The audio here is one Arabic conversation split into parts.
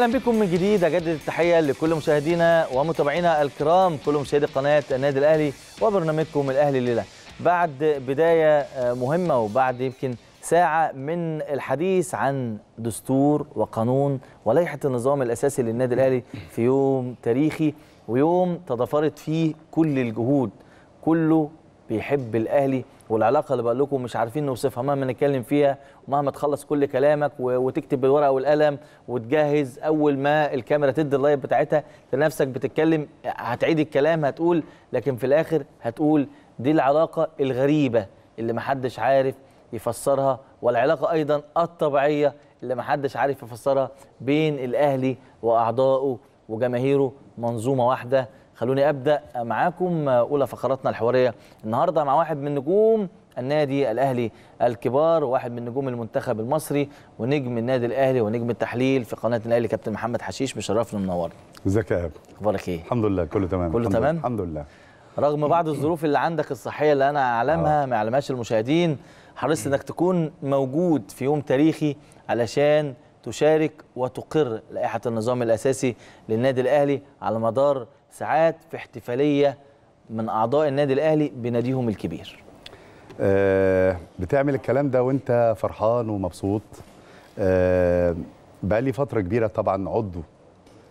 اهلا بكم من جديد اجدد التحيه لكل مشاهدينا ومتابعينا الكرام كل مشاهدي قناه النادي الاهلي وبرنامجكم الاهلي الليله بعد بدايه آه، مهمه وبعد يمكن ساعه من الحديث عن دستور وقانون ولائحه النظام الاساسي للنادي الاهلي في يوم تاريخي ويوم تضافرت فيه كل الجهود كله بيحب الاهلي والعلاقه اللي بقول لكم مش عارفين نوصفها مهما نتكلم فيها ومهما تخلص كل كلامك وتكتب بالورقه والقلم وتجهز اول ما الكاميرا تدي اللايف بتاعتها لنفسك بتتكلم هتعيد الكلام هتقول لكن في الاخر هتقول دي العلاقه الغريبه اللي محدش عارف يفسرها والعلاقه ايضا الطبيعيه اللي محدش عارف يفسرها بين الاهلي واعضائه وجماهيره منظومه واحده خلوني ابدا معاكم آه، اولى فقراتنا الحواريه النهارده مع واحد من نجوم النادي الاهلي الكبار واحد من نجوم المنتخب المصري ونجم النادي الاهلي ونجم التحليل في قناه الاهلي كابتن محمد حشيش مشرفنا منورنا ازيك يا ابو اخبارك ايه الحمد لله كله تمام كله تمام الحمد لله رغم بعض الظروف اللي عندك الصحيه اللي انا اعلمها آه. ما يعلمهاش المشاهدين حريص انك تكون موجود في يوم تاريخي علشان تشارك وتقر لائحه النظام الاساسي للنادي الاهلي على مدار ساعات في احتفاليه من اعضاء النادي الاهلي بناديهم الكبير أه بتعمل الكلام ده وانت فرحان ومبسوط أه لي فتره كبيره طبعا عضو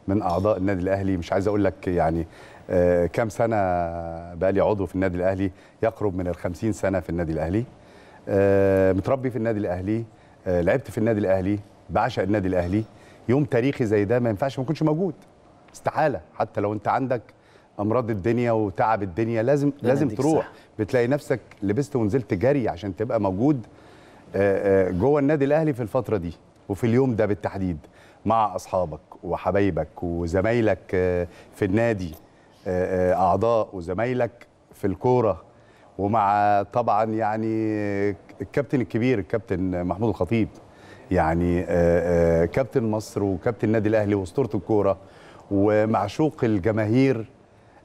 من اعضاء النادي الاهلي مش عايز اقول لك يعني أه كام سنه بقى لي عضو في النادي الاهلي يقرب من ال 50 سنه في النادي الاهلي أه متربي في النادي الاهلي أه لعبت في النادي الاهلي بعشق النادي الاهلي يوم تاريخي زي ده ما ينفعش ما يكونش موجود استحاله حتى لو انت عندك امراض الدنيا وتعب الدنيا لازم لازم تروح صح. بتلاقي نفسك لبست ونزلت جري عشان تبقى موجود آه، آه، جوه النادي الاهلي في الفتره دي وفي اليوم ده بالتحديد مع اصحابك وحبايبك وزمايلك آه، في النادي اعضاء وزمايلك في الكوره ومع طبعا يعني الكابتن الكبير الكابتن محمود الخطيب يعني كابتن مصر وكابتن النادي الاهلي واسطوره الكوره ومعشوق الجماهير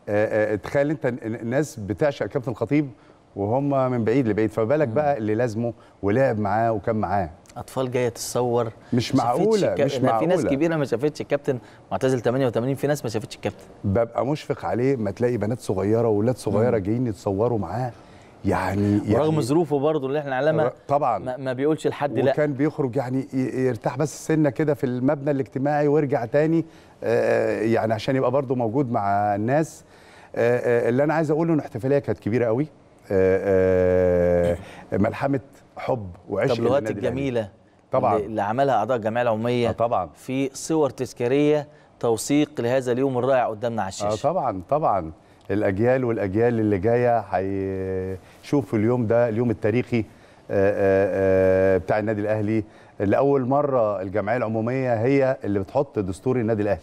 آه، آه، تخيل انت الناس بتعشق كابتن الخطيب وهم من بعيد لبعيد فبالك بقى اللي لازمه ولعب معاه وكان معاه اطفال جايه تتصور مش معقوله مش معقوله في ناس كبيره ما شافتش الكابتن معتزل 88 في ناس ما شافتش الكابتن ببقى مشفق عليه ما تلاقي بنات صغيره واولاد صغيره جايين يتصوروا معاه يعني رغم يعني ظروفه برضه اللي احنا علامه طبعا ما, ما بيقولش لحد لا وكان بيخرج يعني يرتاح بس سنه كده في المبنى الاجتماعي ويرجع تاني آه، آه، يعني عشان يبقى برضه موجود مع الناس آه، اللي انا عايز اقوله ان الاحتفاليه كانت كبيره قوي ملحمه حب وعشق التبلوهات الجميله طبعا اللي عملها اعضاء الجمعيه العموميه طبعا في صور تذكاريه توثيق لهذا اليوم الرائع قدامنا على الشاشه اه طبعا طبعا الاجيال والاجيال اللي جايه هيشوفوا اليوم ده اليوم التاريخي بتاع النادي الاهلي لاول مره الجمعيه العموميه هي اللي بتحط دستور النادي الاهلي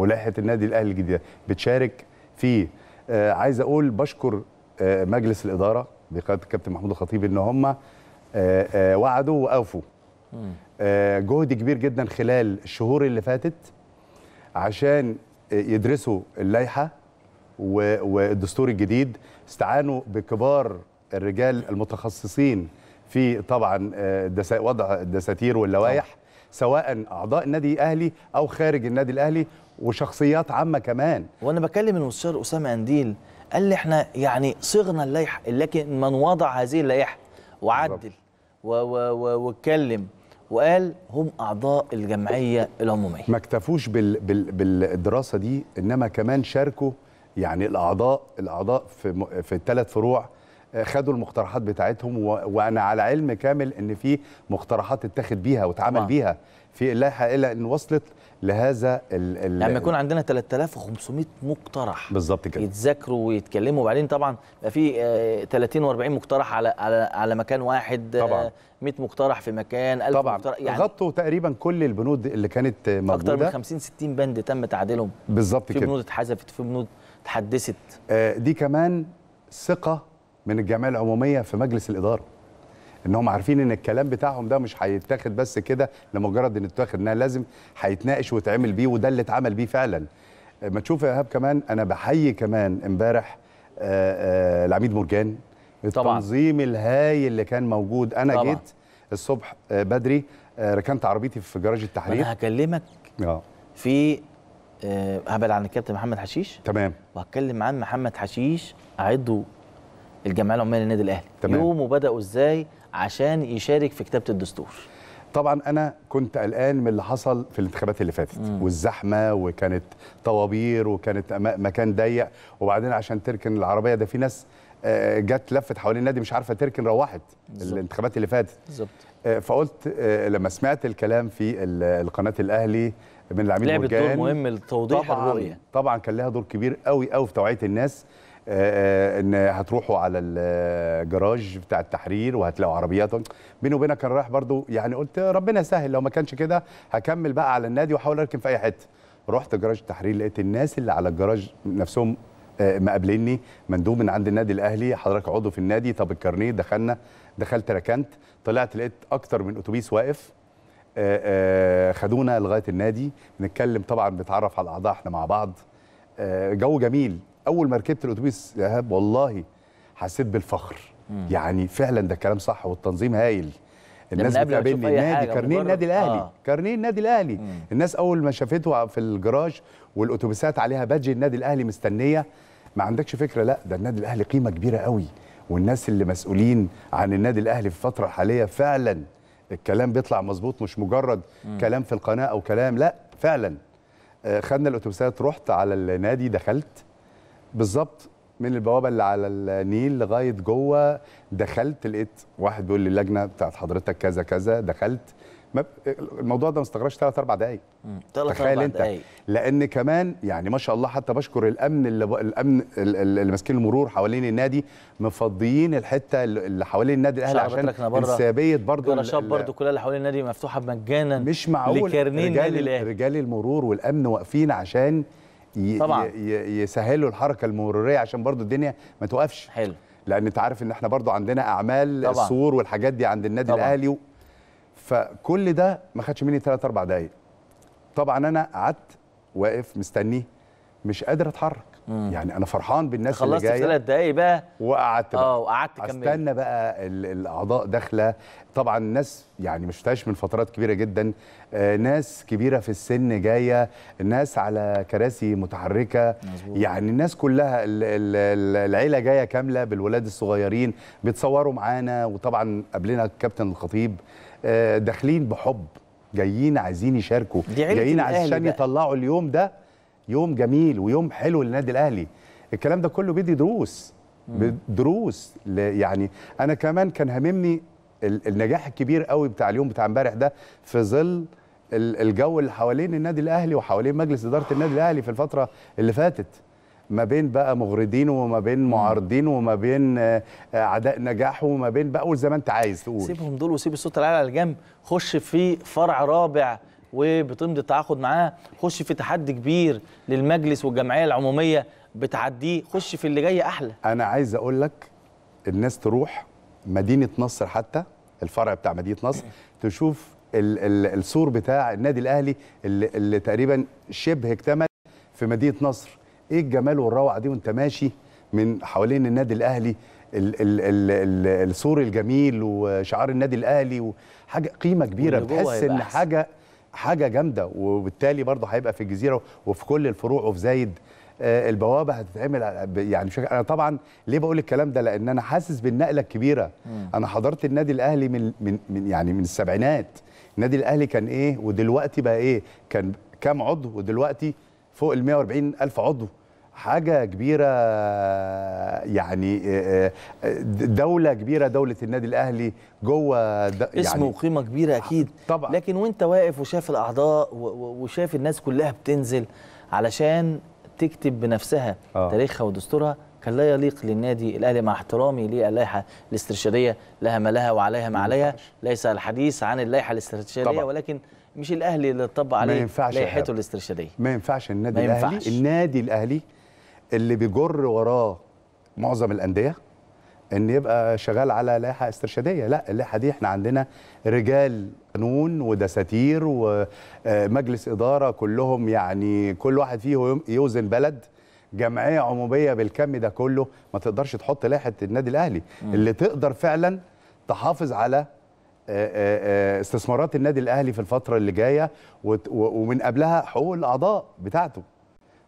ولائحه النادي الاهلي الجديده بتشارك في آه، عايز اقول بشكر آه، مجلس الاداره بقياده الكابتن محمود الخطيب ان هم آه، وعدوا وقفوا جهد كبير جدا خلال الشهور اللي فاتت عشان يدرسوا اللائحه والدستور الجديد استعانوا بكبار الرجال المتخصصين في طبعا وضع الدساتير واللوائح سواء اعضاء النادي الاهلي او خارج النادي الاهلي وشخصيات عامه كمان وانا بكلم المستشار اسامه انديل قال لي احنا يعني صغنا اللائحه لكن من وضع هذه اللائحه وعدل واتكلم وقال هم اعضاء الجمعيه العموميه ما اكتفوش بال بال بالدراسه دي انما كمان شاركوا يعني الاعضاء الاعضاء في في الثلاث فروع خدوا المقترحات بتاعتهم و... وانا على علم كامل ان في مقترحات اتخذ بيها واتعمل آه. بيها في اللائحه الا ان وصلت لهذا ال ال لما يكون عندنا 3500 مقترح بالظبط كده يتذاكروا ويتكلموا وبعدين طبعا في 30 آه، و40 مقترح على على على مكان واحد آه، طبعا 100 مقترح في مكان 1000 طبعا مقترح يعني غطوا تقريبا كل البنود اللي كانت موجوده اكتر من 50 60 بند تم تعديلهم بالظبط كده في بنود اتحذفت في بنود اتحدثت دي كمان ثقه من الجمعيه العموميه في مجلس الاداره انهم عارفين ان الكلام بتاعهم ده مش هيتاخد بس كده لمجرد ان اتاخد انها لازم هيتناقش ويتعمل بيه وده اللي اتعمل بيه فعلا ما تشوف يا ايهاب كمان انا بحيي كمان امبارح آه، آه، العميد مرجان طبعا التنظيم الهايل اللي كان موجود انا طبعا. جيت الصبح آه، بدري ركنت عربيتي في جراج التحرير انا هكلمك اه في هبعد عن الكابتن محمد حشيش تمام وهتكلم عن محمد حشيش عضو الجمعيه العموميه للنادي الاهلي تمام. يوم وبداوا ازاي عشان يشارك في كتابه الدستور طبعا انا كنت قلقان من اللي حصل في الانتخابات اللي فاتت مم. والزحمه وكانت طوابير وكانت مكان ضيق وبعدين عشان تركن العربيه ده في ناس آه، جت لفت حوالين النادي مش عارفه تركن روحت بالزبط. الانتخابات اللي فاتت بالظبط آه، فقلت آه، لما سمعت الكلام في القناه الاهلي من العميد لعبت دور مهم لتوضيح الرؤيه طبعا كان لها دور كبير قوي قوي في توعيه الناس آه، آه، ان هتروحوا على الجراج بتاع التحرير وهتلاقوا عربياتهم بيني وبينك كان رايح برضو يعني قلت ربنا سهل لو ما كانش كده هكمل بقى على النادي واحاول اركن في اي حته رحت جراج التحرير لقيت الناس اللي على الجراج نفسهم آه، مقابليني مندوب من عند النادي الاهلي حضرتك عضو في النادي طب الكارنيه دخلنا دخلت ركنت طلعت لقيت اكتر من اتوبيس واقف خدونا لغايه النادي بنتكلم طبعا بنتعرف على الاعضاء احنا مع بعض جو جميل اول ما ركبت الاتوبيس يا ايهاب والله حسيت بالفخر مم. يعني فعلا ده كلام صح والتنظيم هايل الناس بتقابلني نادي كارنيه النادي الاهلي آه. كارنيه النادي الاهلي مم. الناس اول ما شافته في الجراج والاتوبيسات عليها بادج النادي الاهلي مستنيه ما عندكش فكره لا ده النادي الاهلي قيمه كبيره قوي والناس اللي مسؤولين عن النادي الاهلي في الفتره الحاليه فعلا الكلام بيطلع مظبوط مش مجرد مم. كلام في القناه او كلام لا فعلا آه، خدنا الاتوبيسات رحت على النادي دخلت بالظبط من البوابه اللي على النيل لغايه جوه دخلت لقيت واحد بيقول لي اللجنه بتاعت حضرتك كذا كذا دخلت ما ب... الموضوع ده ما استغرقش ثلاث اربع دقائق تخيل انت دقايق. لان كمان يعني ما شاء الله حتى بشكر الامن اللي ب... الامن اللي ماسكين المرور حوالين النادي مفضيين الحته اللي حوالين النادي الاهلي عشان انسابيه برضه الرشاط برضه كلها اللي حوالين النادي مفتوحه مجانا مش معقول رجال, رجال المرور والامن واقفين عشان طبعا. يسهلوا الحركه المروريه عشان برضو الدنيا ما توقفش حلو لان انت عارف ان احنا برضو عندنا اعمال طبعا. السور والحاجات دي عند النادي طبعا. الاهلي و... فكل ده ما خدش مني 3 4 دقايق طبعا انا قعدت واقف مستني مش قادر اتحرك مم. يعني انا فرحان بالناس اللي جايه خلصت ثلاث دقايق بقى وقعدت بقى اه وقعدت كملت استنى بقى الاعضاء داخله طبعا ناس يعني ما شفتهاش من فترات كبيره جدا آه، ناس كبيره في السن جايه ناس على كراسي متحركه مزبوط. يعني الناس كلها العيله جايه كامله بالولاد الصغيرين بيتصوروا معانا وطبعا قبلنا الكابتن الخطيب آه، داخلين بحب جايين عايزين يشاركوا جايين عشان يطلعوا اليوم ده يوم جميل ويوم حلو للنادي الاهلي الكلام ده كله بيدي دروس دروس يعني انا كمان كان هممني النجاح الكبير قوي بتاع اليوم بتاع امبارح ده في ظل الجو اللي حوالين النادي الاهلي وحوالين مجلس اداره النادي الاهلي في الفتره اللي فاتت ما بين بقى مغردين وما بين معارضين وما بين اعداء آه، نجاح وما بين بقى قول زي ما انت عايز تقول سيبهم دول وسيب الصوت العالي على الجنب خش في فرع رابع وبتمضي التعاقد معاه خش في تحدي كبير للمجلس والجمعيه العموميه بتعديه خش في اللي جاي احلى انا عايز اقول لك الناس تروح مدينه نصر حتى الفرع بتاع مدينه نصر تشوف الـ الـ السور بتاع النادي الاهلي اللي, اللي تقريبا شبه اكتمل في مدينه نصر ايه الجمال والروعه دي وانت ماشي من حوالين النادي الاهلي الـ الـ الـ الـ السور الجميل وشعار النادي الاهلي وحاجه قيمه كبيره بتحس ان حاجه حاجه جامده وبالتالي برضه هيبقى في الجزيره وفي كل الفروع وفي زايد آه، البوابه هتتعمل يعني انا طبعا ليه بقول الكلام ده لان انا حاسس بالنقله الكبيره مم. انا حضرت النادي الاهلي من من, من يعني من السبعينات النادي الاهلي كان ايه ودلوقتي بقى ايه كان كام عضو ودلوقتي فوق ال 140 الف عضو حاجة كبيرة يعني آه، آه، دولة كبيرة دولة النادي الأهلي جوه يعني اسمه وقيمة كبيرة أكيد طبعا لكن وأنت واقف وشاف الأعضاء وشاف الناس كلها بتنزل علشان تكتب بنفسها أوه. تاريخها ودستورها كان لا يليق للنادي الاهلي مع احترامي للائحه الاسترشاديه لها ما لها وعليها ما عليها ليس الحديث عن اللائحه الاسترشاديه طبعا. ولكن مش الاهلي اللي طبق عليه لائحته الاسترشاديه ما ينفعش النادي ما ينفعش. الاهلي النادي الاهلي اللي بيجر وراه معظم الانديه ان يبقى شغال على لائحه استرشاديه لا اللائحه دي احنا عندنا رجال قانون ودساتير ومجلس اداره كلهم يعني كل واحد فيهم يوزن بلد جمعيه عموميه بالكم ده كله ما تقدرش تحط لائحه النادي الاهلي م. اللي تقدر فعلا تحافظ على آه، آه، آه، استثمارات النادي الاهلي في الفتره اللي جايه ومن قبلها حقوق الاعضاء بتاعته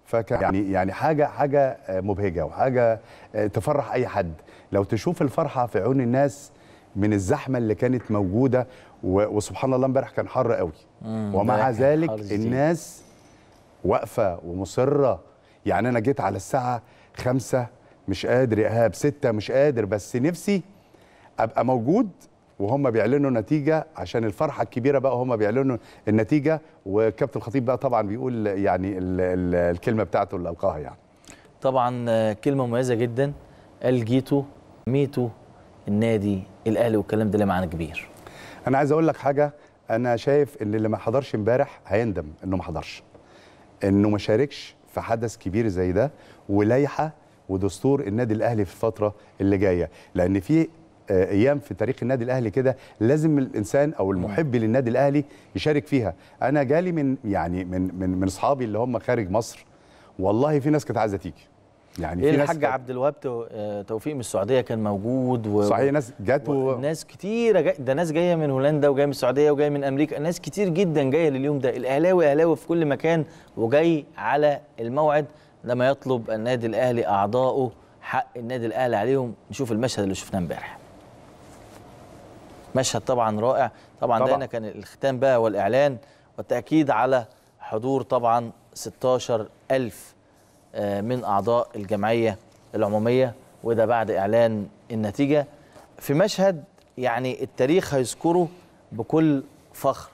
فكان يعني يعني حاجه حاجه آه، مبهجه وحاجه آه، تفرح اي حد لو تشوف الفرحه في عيون الناس من الزحمه اللي كانت موجوده وسبحان الله امبارح كان حر قوي ومع ذلك الناس واقفه ومصره يعني انا جيت على الساعه خمسة مش قادر يا ايهاب ستة مش قادر بس نفسي ابقى موجود وهم بيعلنوا نتيجه عشان الفرحه الكبيره بقى هم بيعلنوا النتيجه وكابتن الخطيب بقى طبعا بيقول يعني الـ الـ الكلمه بتاعته اللي القاها يعني طبعا كلمه مميزه جدا قال جيتو ميتو النادي الاهلي والكلام ده له معنى كبير انا عايز اقول لك حاجه انا شايف ان اللي ما حضرش امبارح هيندم انه ما حضرش انه ما شاركش في حدث كبير زي ده ولايحه ودستور النادي الاهلي في الفتره اللي جايه لان في ايام في تاريخ النادي الاهلي كده لازم الانسان او المحب للنادي الاهلي يشارك فيها انا جالي من يعني من من من اصحابي اللي هم خارج مصر والله في ناس كانت عايزه تيجي يعني إيه الحاج عبد الوهاب آه، توفيق من السعوديه كان موجود و... صحيح ناس جات و... ناس كتيره جاي... ده ناس جايه من هولندا وجايه من السعوديه وجايه من امريكا ناس كتير جدا جايه لليوم ده الاهلاوي اهلاوي في كل مكان وجاي على الموعد لما يطلب النادي الاهلي اعضائه حق النادي الاهلي عليهم نشوف المشهد اللي شفناه امبارح مشهد طبعا رائع طبعا, طبعا. ده كان الختام بقى والاعلان والتاكيد على حضور طبعا 16000 آه، من اعضاء الجمعيه العموميه وده بعد اعلان النتيجه في مشهد يعني التاريخ هيذكره بكل فخر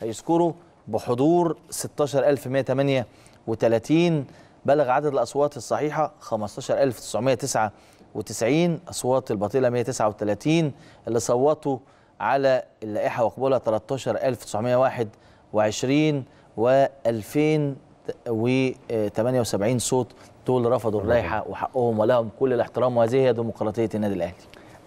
هيذكره بحضور 16138 بلغ عدد الأصوات الصحيحة 15999 اصوات الباطلة 139 اللي صوتوا على اللائحه وقبولها 13921 و2078 صوت دول رفضوا اللائحه وحقهم ولهم كل الاحترام وهذه هي ديمقراطيه النادي الاهلي.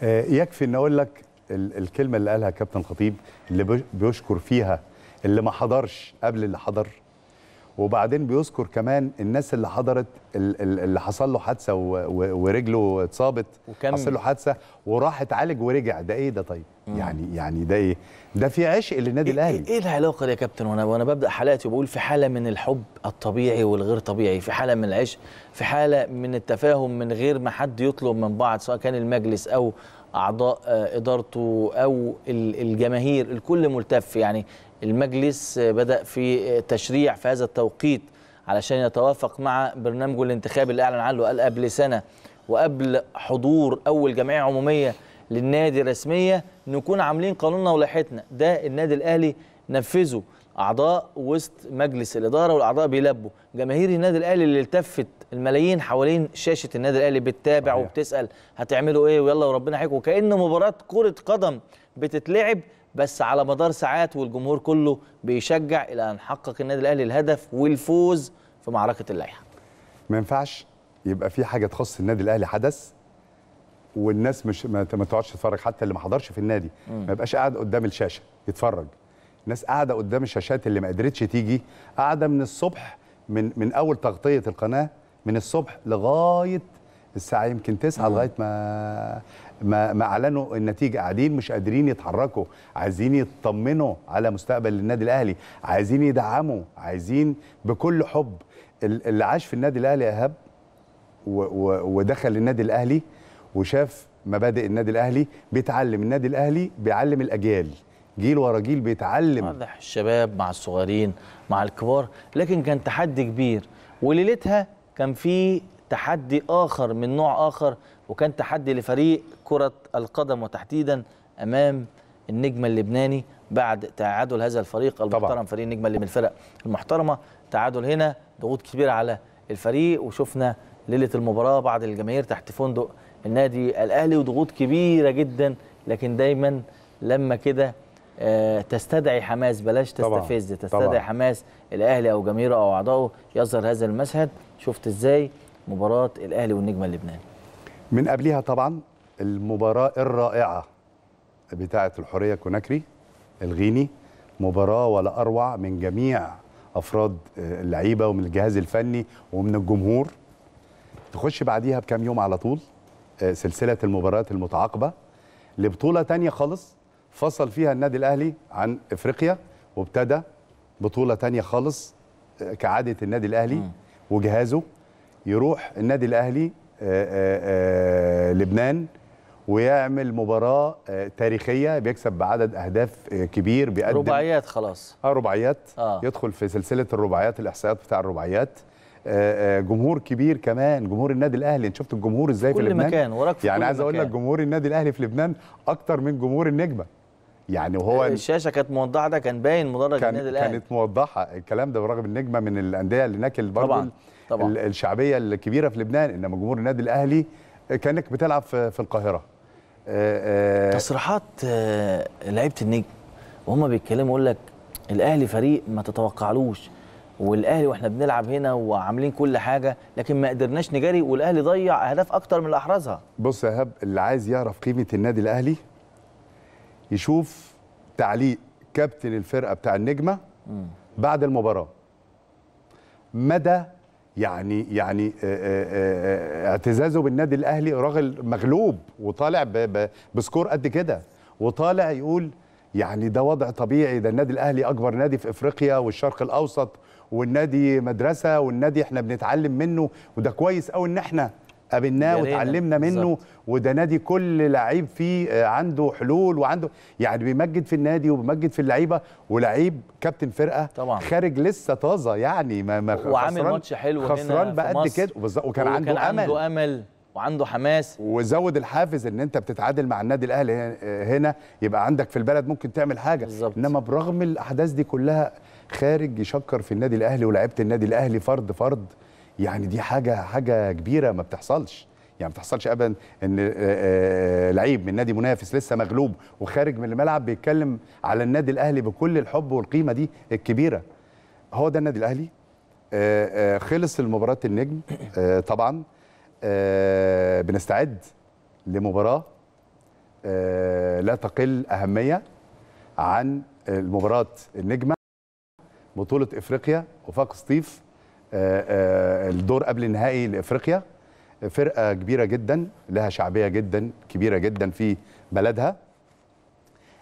آه، يكفي ان اقول لك الكلمه اللي قالها كابتن خطيب اللي بيشكر فيها اللي ما حضرش قبل اللي حضر وبعدين بيذكر كمان الناس اللي حضرت اللي حصل له حادثه ورجله اتصابت حصل له حادثه وراح اتعالج ورجع ده ايه ده طيب مم. يعني يعني ده ايه ده في عشق للنادي إيه الاهلي ايه العلاقه دي يا كابتن وانا وانا ببدا حلقتي وبقول في حاله من الحب الطبيعي والغير طبيعي في حاله من العشق في حاله من التفاهم من غير ما حد يطلب من بعض سواء كان المجلس او اعضاء آه، ادارته او الجماهير الكل ملتف يعني المجلس بدأ في تشريع في هذا التوقيت علشان يتوافق مع برنامجه الانتخابي اللي أعلن عنه قال قبل سنة وقبل حضور أول جمعية عمومية للنادي رسمية نكون عاملين قانوننا ولائحتنا ده النادي الأهلي نفذه أعضاء وسط مجلس الإدارة والأعضاء بيلبوا جماهير النادي الأهلي اللي التفت الملايين حوالين شاشة النادي الأهلي بتتابع وبتسأل هتعملوا إيه ويلا وربنا يحييكم وكأن مباراة كرة قدم بتتلعب بس على مدار ساعات والجمهور كله بيشجع الى ان حقق النادي الاهلي الهدف والفوز في معركه اللائحه ما ينفعش يبقى في حاجه تخص النادي الاهلي حدث والناس مش ما تقعدش تتفرج حتى اللي ما حضرش في النادي ما يبقاش قاعد قدام الشاشه يتفرج الناس قاعده قدام الشاشات اللي ما قدرتش تيجي قاعده من الصبح من من اول تغطيه القناه من الصبح لغايه الساعه يمكن 9 لغايه ما ما, ما اعلنوا النتيجه قاعدين مش قادرين يتحركوا عايزين يطمنوا على مستقبل النادي الاهلي عايزين يدعموا عايزين بكل حب اللي عاش في النادي الاهلي ايهاب ودخل النادي الاهلي وشاف مبادئ النادي الاهلي بيتعلم النادي الاهلي بيعلم الاجيال جيل ورا جيل بيتعلم واضح الشباب مع الصغيرين مع الكبار لكن كان تحدي كبير وليلتها كان في تحدي اخر من نوع اخر وكان تحدي لفريق كرة القدم وتحديدا أمام النجم اللبناني بعد تعادل هذا الفريق المحترم طبعا. فريق النجم اللي من الفرق المحترمة تعادل هنا ضغوط كبيرة على الفريق وشفنا ليلة المباراة بعض الجماهير تحت فندق النادي الأهلي وضغوط كبيرة جدا لكن دايما لما كده آه، تستدعي حماس بلاش تستفز طبعا. تستدعي طبعا. حماس الأهلي أو جماهيره أو أعضائه يظهر هذا المشهد شفت إزاي مباراة الأهلي والنجم اللبناني من قبلها طبعا المباراة الرائعة بتاعة الحرية كوناكري الغيني مباراة ولا أروع من جميع أفراد اللعيبة ومن الجهاز الفني ومن الجمهور تخش بعديها بكام يوم على طول آه، سلسلة المباريات المتعاقبة لبطولة تانية خالص فصل فيها النادي الأهلي عن إفريقيا وابتدى بطولة تانية خالص آه، كعادة النادي الأهلي وجهازه يروح النادي الأهلي آه، آه، آه، لبنان ويعمل مباراه تاريخيه بيكسب بعدد اهداف كبير بيقدم رباعيات خلاص اه رباعيات آه. يدخل في سلسله الرباعيات الاحصائيات بتاع الرباعيات جمهور كبير كمان جمهور النادي الاهلي انت شفت الجمهور ازاي في لبنان كل مكان وراك في يعني عايز اقول لك جمهور النادي الاهلي في لبنان اكتر من جمهور النجمه يعني وهو الشاشه كانت موضحه ده كان باين مدرج كان النادي الاهلي كانت موضحه الكلام ده برغم النجمه من الانديه اللي ناكل برضه طبعا. الشعبيه الكبيره في لبنان انما جمهور النادي الاهلي كانك بتلعب في القاهره آه، آه، تصريحات آه، لعيبه النجم وهم بيتكلموا يقول لك الاهلي فريق ما تتوقعلوش والاهلي واحنا بنلعب هنا وعاملين كل حاجه لكن ما قدرناش نجري والاهلي ضيع اهداف اكتر من اللي احرزها بص يا هاب اللي عايز يعرف قيمه النادي الاهلي يشوف تعليق كابتن الفرقه بتاع النجمه بعد المباراه مدى يعني يعني آه، آه، آه، اعتزازه بالنادي الاهلي راجل مغلوب وطالع بسكور قد كده وطالع يقول يعني ده وضع طبيعي ده النادي الاهلي اكبر نادي في افريقيا والشرق الاوسط والنادي مدرسه والنادي احنا بنتعلم منه وده كويس قوي ان احنا قابلناه وتعلمنا منه بالزبط. وده نادي كل لعيب فيه آه، عنده حلول وعنده يعني بيمجد في النادي وبيمجد في اللعيبه ولعيب كابتن فرقه طبعا خارج لسه طازه يعني ما ما وعامل ماتش حلو خسران بقد كده وكان عنده امل امل وعنده حماس وزود الحافز ان انت بتتعادل مع النادي الاهلي آه، هنا يبقى عندك في البلد ممكن تعمل حاجه بالزبط. انما برغم الاحداث دي كلها خارج يشكر في النادي الاهلي ولاعيبه النادي الاهلي فرد فرد يعني دي حاجه حاجه كبيره ما بتحصلش يعني ما بتحصلش ابدا ان لعيب من نادي منافس لسه مغلوب وخارج من الملعب بيتكلم على النادي الاهلي بكل الحب والقيمه دي الكبيره هو ده النادي الاهلي خلص المباراة النجم طبعا بنستعد لمباراة لا تقل أهمية عن مباراة النجمة بطولة إفريقيا وفاق سطيف آه، آه، الدور قبل النهائي لافريقيا فرقه كبيره جدا لها شعبيه جدا كبيره جدا في بلدها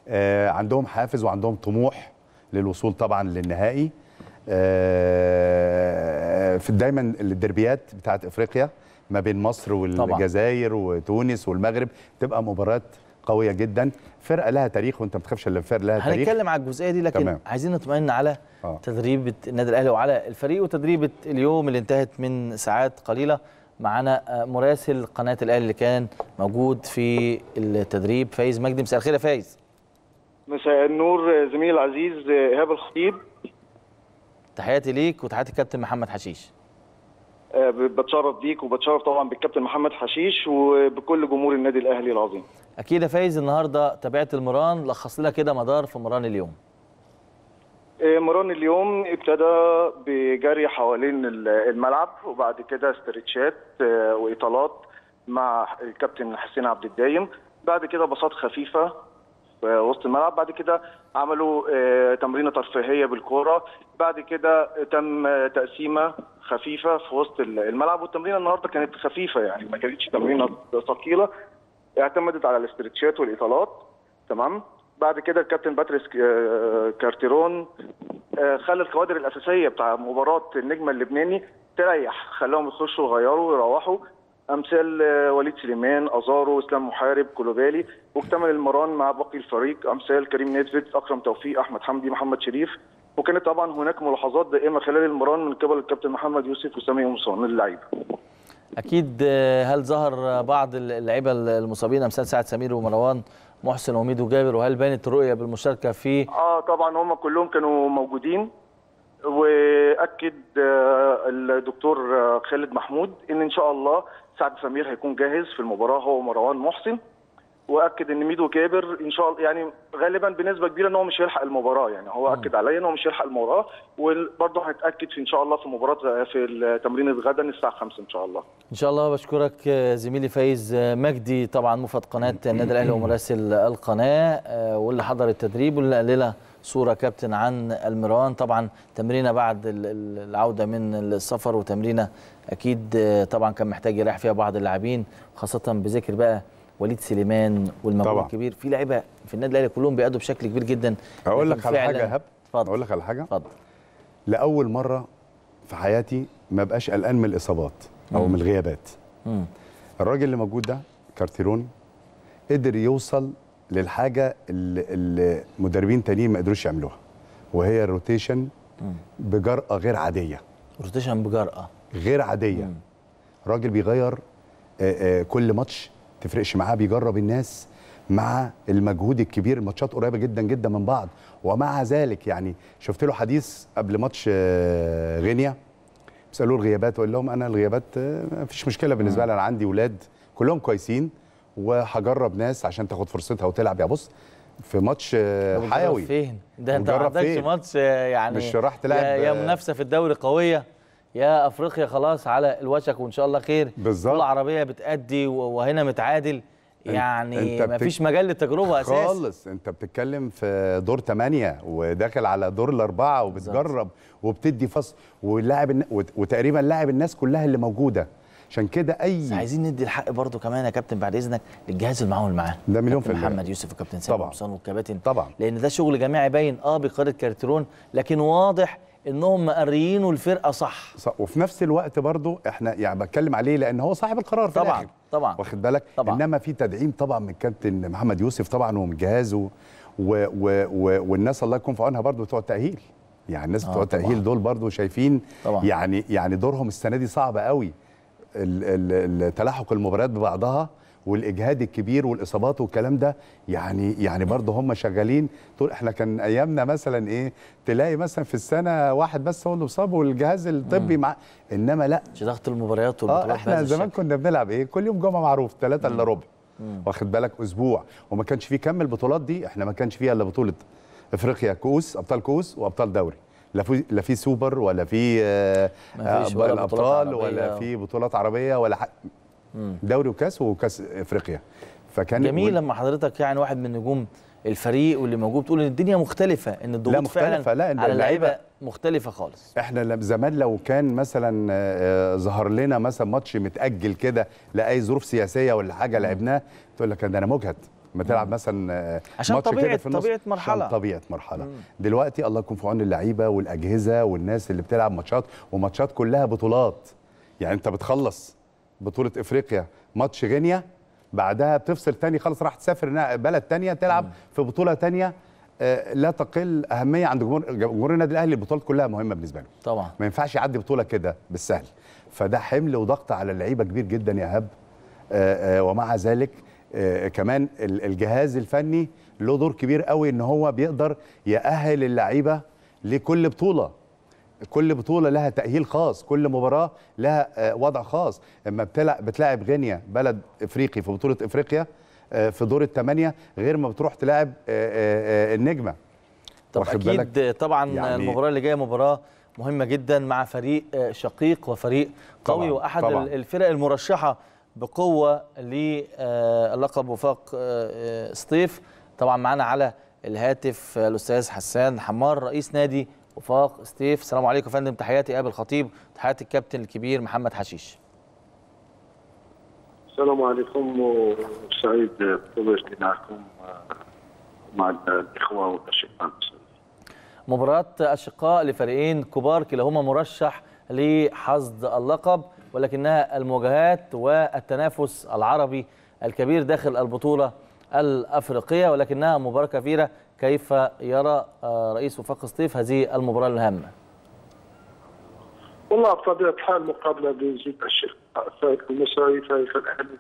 آه، عندهم حافز وعندهم طموح للوصول طبعا للنهائي في دايما الدربيات بتاعت افريقيا ما بين مصر والجزائر وتونس والمغرب تبقى مباراه قويه جدا فرقه لها تاريخ وانت ما بتخافش الا فرقه لها تاريخ هنتكلم على الجزئيه دي لكن تمام. عايزين نطمئن على آه. تدريب النادي الاهلي وعلى الفريق وتدريبه اليوم اللي انتهت من ساعات قليله معانا آه، مراسل قناه الاهلي اللي كان موجود في التدريب فايز مجدي مساء الخير يا فايز مساء النور آه، زميل عزيز آه، ايهاب الخطيب تحياتي ليك وتحياتي الكابتن محمد حشيش بتشرف بيك وبتشرف طبعا بالكابتن محمد حشيش وبكل جمهور النادي الاهلي العظيم اكيد يا فايز النهارده تابعت المران لخص لنا كده مدار في مران اليوم إيه، مران اليوم ابتدى بجري حوالين الملعب وبعد كده استرتشات آه، واطالات مع الكابتن حسين عبد الدايم بعد كده بساط خفيفه آه، وسط الملعب بعد كده عملوا آه، تمرينه ترفيهيه بالكوره بعد كده تم تقسيمه خفيفه في وسط الملعب والتمرينه النهارده كانت خفيفه يعني ما كانتش تمرينه ثقيله اعتمدت على الاسترتشات والاطالات تمام بعد كده الكابتن باتريس آه، كارتيرون آه، خلى الكوادر الاساسيه بتاع مباراه النجم اللبناني تريح خلاهم يخشوا يغيروا يروحوا امثال آه، وليد سليمان ازارو اسلام محارب كولوبالي واكتمل المران مع باقي الفريق امثال كريم نيدفيد اكرم توفيق احمد حمدي محمد شريف وكانت طبعا هناك ملاحظات دائمه خلال المران من قبل الكابتن محمد يوسف وسامي قمصان اللعيبه اكيد آه، هل ظهر بعض اللعيبه المصابين امثال سعد سمير ومروان محسن وميدو جابر وهل بانت الرؤيه بالمشاركه في اه طبعا هم كلهم كانوا موجودين واكد آه، الدكتور آه، خالد محمود ان ان شاء الله سعد سمير هيكون جاهز في المباراه هو ومروان محسن واكد ان ميدو جابر ان شاء الله يعني غالبا بنسبه كبيره ان هو مش هيلحق المباراه يعني هو اكد عليا ان هو مش هيلحق المباراه وبرضه هيتاكد في ان شاء الله في مباراه في تمرين غدا الساعه 5 ان شاء الله. ان شاء الله بشكرك زميلي فايز مجدي طبعا مفاد قناه النادي الاهلي ومراسل القناه آه، واللي حضر التدريب واللي قال لنا صوره كابتن عن المروان طبعا تمرينه بعد العوده من السفر وتمرينه اكيد آه، طبعا كان محتاج يريح فيها بعض اللاعبين خاصه بذكر بقى وليد سليمان والمجهود الكبير في لعيبه في النادي الاهلي كلهم بيأدوا بشكل كبير جدا اقول لك على حاجه يا هب اقول لك على حاجه اتفضل لاول مره في حياتي ما بقاش قلقان من الاصابات او مم. من الغيابات مم. الراجل اللي موجود ده كارتيروني قدر يوصل للحاجه اللي مدربين تانيين ما قدروش يعملوها وهي الروتيشن بجرأه غير عاديه روتيشن بجرأه غير عاديه مم. راجل بيغير آآ آآ كل ماتش تفرقش معاه بيجرب الناس مع المجهود الكبير الماتشات قريبه جدا جدا من بعض ومع ذلك يعني شفت له حديث قبل ماتش آه، غينيا بيسالوه الغيابات وقال لهم انا الغيابات آه، مفيش مشكله بالنسبه لي انا عندي ولاد كلهم كويسين وهجرب ناس عشان تاخد فرصتها وتلعب يا بص في ماتش آه، حيوي فين ده انت ما عندكش ماتش يعني مش راح تلعب يا منافسه في الدوري قويه يا افريقيا خلاص على الوشك وان شاء الله خير بالظبط والعربيه بتأدي وهنا متعادل يعني ما فيش مجال للتجربه اساسا خالص انت بتتكلم في دور ثمانيه وداخل على دور الاربعه وبتجرب وبتدي فصل ولاعب وتقريبا لاعب الناس كلها اللي موجوده عشان كده اي عايزين ندي الحق برضو كمان يا كابتن بعد اذنك للجهاز المعاون معاه ده مليون في المية محمد يوسف وكابتن سامي طبعا والكباتن طبعا لان ده شغل جماعي باين اه بقياده كارترون لكن واضح انهم مقريينوا الفرقه صح. صح وفي نفس الوقت برضه احنا يعني بتكلم عليه لان هو صاحب القرار في طبعا الآخر. طبعا واخد بالك طبعا انما في تدعيم طبعا من كابتن محمد يوسف طبعا ومن جهازه و... و... و... والناس الله يكون في عونها برضه بتوع التاهيل يعني الناس آه، بتوع التاهيل دول برضه شايفين طبعا. يعني يعني دورهم السنه دي صعب قوي تلاحق المباريات ببعضها والاجهاد الكبير والاصابات والكلام ده يعني يعني برضه هم شغالين طول احنا كان ايامنا مثلا ايه تلاقي مثلا في السنه واحد بس هو اللي مصاب والجهاز الطبي مع انما لا ضغط المباريات والبطولات اه احنا زمان كنا بنلعب ايه كل يوم جمعه معروف ثلاثة الا ربع واخد بالك اسبوع وما كانش فيه كم البطولات دي احنا ما كانش فيها الا بطوله افريقيا كؤوس ابطال كؤوس وابطال دوري لا في لا في سوبر ولا في آه آه الابطال ولا في بطولات عربيه ولا حق دوري وكاس وكاس افريقيا فكان جميل لما حضرتك يعني واحد من نجوم الفريق واللي موجود تقول ان الدنيا مختلفه ان الضغوط لا مختلفة فعلا لا على اللعيبه مختلفه خالص احنا زمان لو كان مثلا آه، آه، ظهر لنا مثلا ماتش متاجل كده لاي ظروف سياسيه ولا حاجه لعبناه تقول لك ده انا مجهد ما تلعب مثلا آه، عشان ماتش طبيعه في طبيعه مرحله عشان طبيعه مرحله مم. دلوقتي الله يكون في عون اللعيبه والاجهزه والناس اللي بتلعب ماتشات وماتشات كلها بطولات يعني انت بتخلص بطوله افريقيا ماتش غينيا بعدها بتفصل تاني خالص راح تسافر بلد تانية تلعب مم. في بطوله تانية آه، لا تقل اهميه عند جمهور جمهور النادي الاهلي البطولات كلها مهمه بالنسبه له طبعا ما ينفعش يعدي بطوله كده بالسهل فده حمل وضغط على اللعيبه كبير جدا يا هب آه، آه، ومع ذلك كمان الجهاز الفني له دور كبير قوي ان هو بيقدر يأهل اللعيبه لكل بطوله كل بطوله لها تاهيل خاص كل مباراه لها آه، وضع خاص اما بتلاعب غينيا بلد افريقي في بطوله افريقيا آه، في دور الثمانيه غير ما بتروح تلاعب آه، النجمه طب اكيد طبعا يعني المباراه اللي جايه مباراه مهمه جدا مع فريق شقيق وفريق قوي طبعًا واحد طبعًا الفرق المرشحه بقوه للقب وفاق سطيف طبعا معانا على الهاتف الاستاذ حسان حمار رئيس نادي وفاق ستيف السلام عليكم يا فندم تحياتي قابل الخطيب تحياتي الكابتن الكبير محمد حشيش السلام عليكم وسعيد بتواجدي معكم آه، مع الاخوه والاشقاء مباراة أشقاء لفريقين كبار كلاهما مرشح لحصد اللقب ولكنها المواجهات والتنافس العربي الكبير داخل البطولة الأفريقية ولكنها مباراة كبيرة كيف يرى آه، رئيس وفاق سطيف هذه المباراة الهامة؟ والله بطبيعة الحال مقابلة بجد الشيخ فريق المصري فريق الأهلي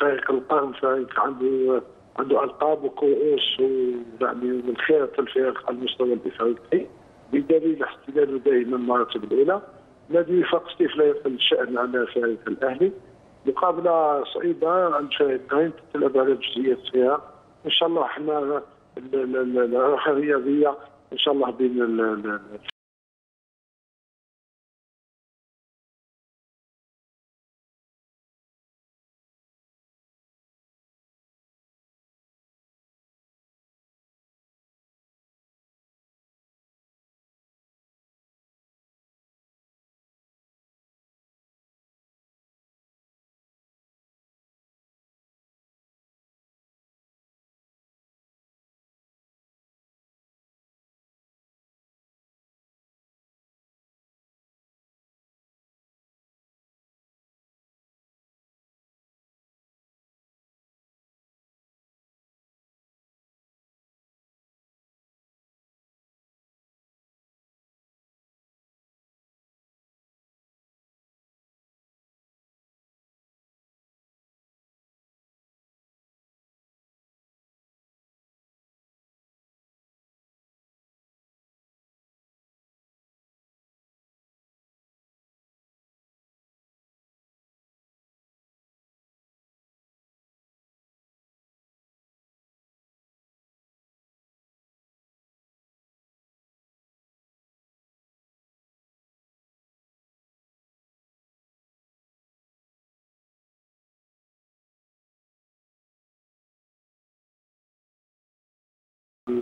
فريق القرن فريق عنده عنده ألقاب وكؤوس ويعني من خيرة الفرق على المستوى الإفريقي بدليل احتلاله دائما المراتب الأولى نادي وفاق سطيف لا يقل الشأن على فريق الأهلي مقابلة صعيبة عند فريق فريقين تتلعب على جزئيات فيها إن شاء الله احنا الرياضيه ان شاء الله بين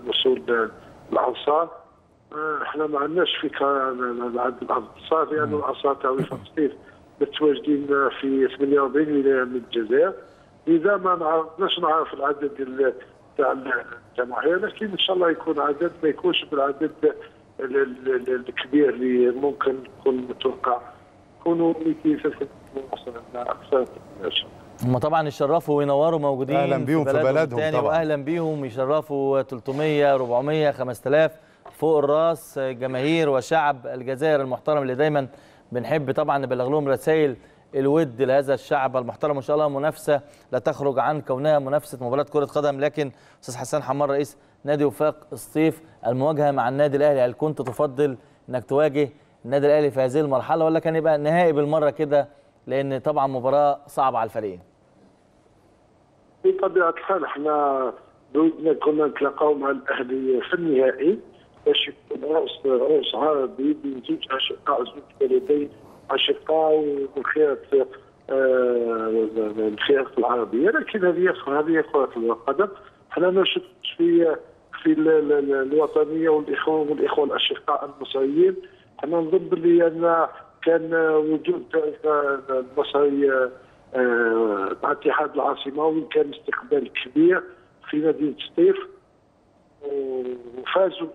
وصول العصا آه، احنا ما عندناش فكره عن الارض لان ان تاع تاعو فلسطين متواجدين في 48 ولايه من الجزائر لذا ما نعرفناش نعرف العدد ديال تاع الجماهير لكن ان شاء الله يكون عدد ما يكونش بالعدد الكبير اللي ممكن يكون متوقع يكونوا 200 300 اكثر ان شاء الله هم طبعا يشرفوا وينوروا موجودين اهلا بيهم في بلدهم, في بلدهم طبعا واهلا بيهم يشرفوا 300 400 5000 فوق الراس جماهير وشعب الجزائر المحترم اللي دايما بنحب طبعا نبلغ لهم رسائل الود لهذا الشعب المحترم وان شاء الله منافسه لا تخرج عن كونها منافسه مباراه كره قدم لكن استاذ حسان حمار رئيس نادي وفاق الصيف المواجهه مع النادي الاهلي هل كنت تفضل انك تواجه النادي الاهلي في هذه المرحله ولا كان يبقى نهائي بالمره كده لان طبعا مباراه صعبه على الفريقين بطبيعه الحال احنا بودنا كنا نتلاقاو مع الاهلي في النهائي باش يكون راس راس عربي بين زوج اشقاء زوج بلدين اشقاء وخيرة الخيارات آه، العربيه لكن هذه هذه كره القدم احنا نشد في في الوطنيه والاخوه والاخوه الاشقاء المصريين احنا نظن بلي ان كان وجود المصري آه، مع اتحاد العاصمه وكان استقبال كبير في مدينه سطيف وفازوا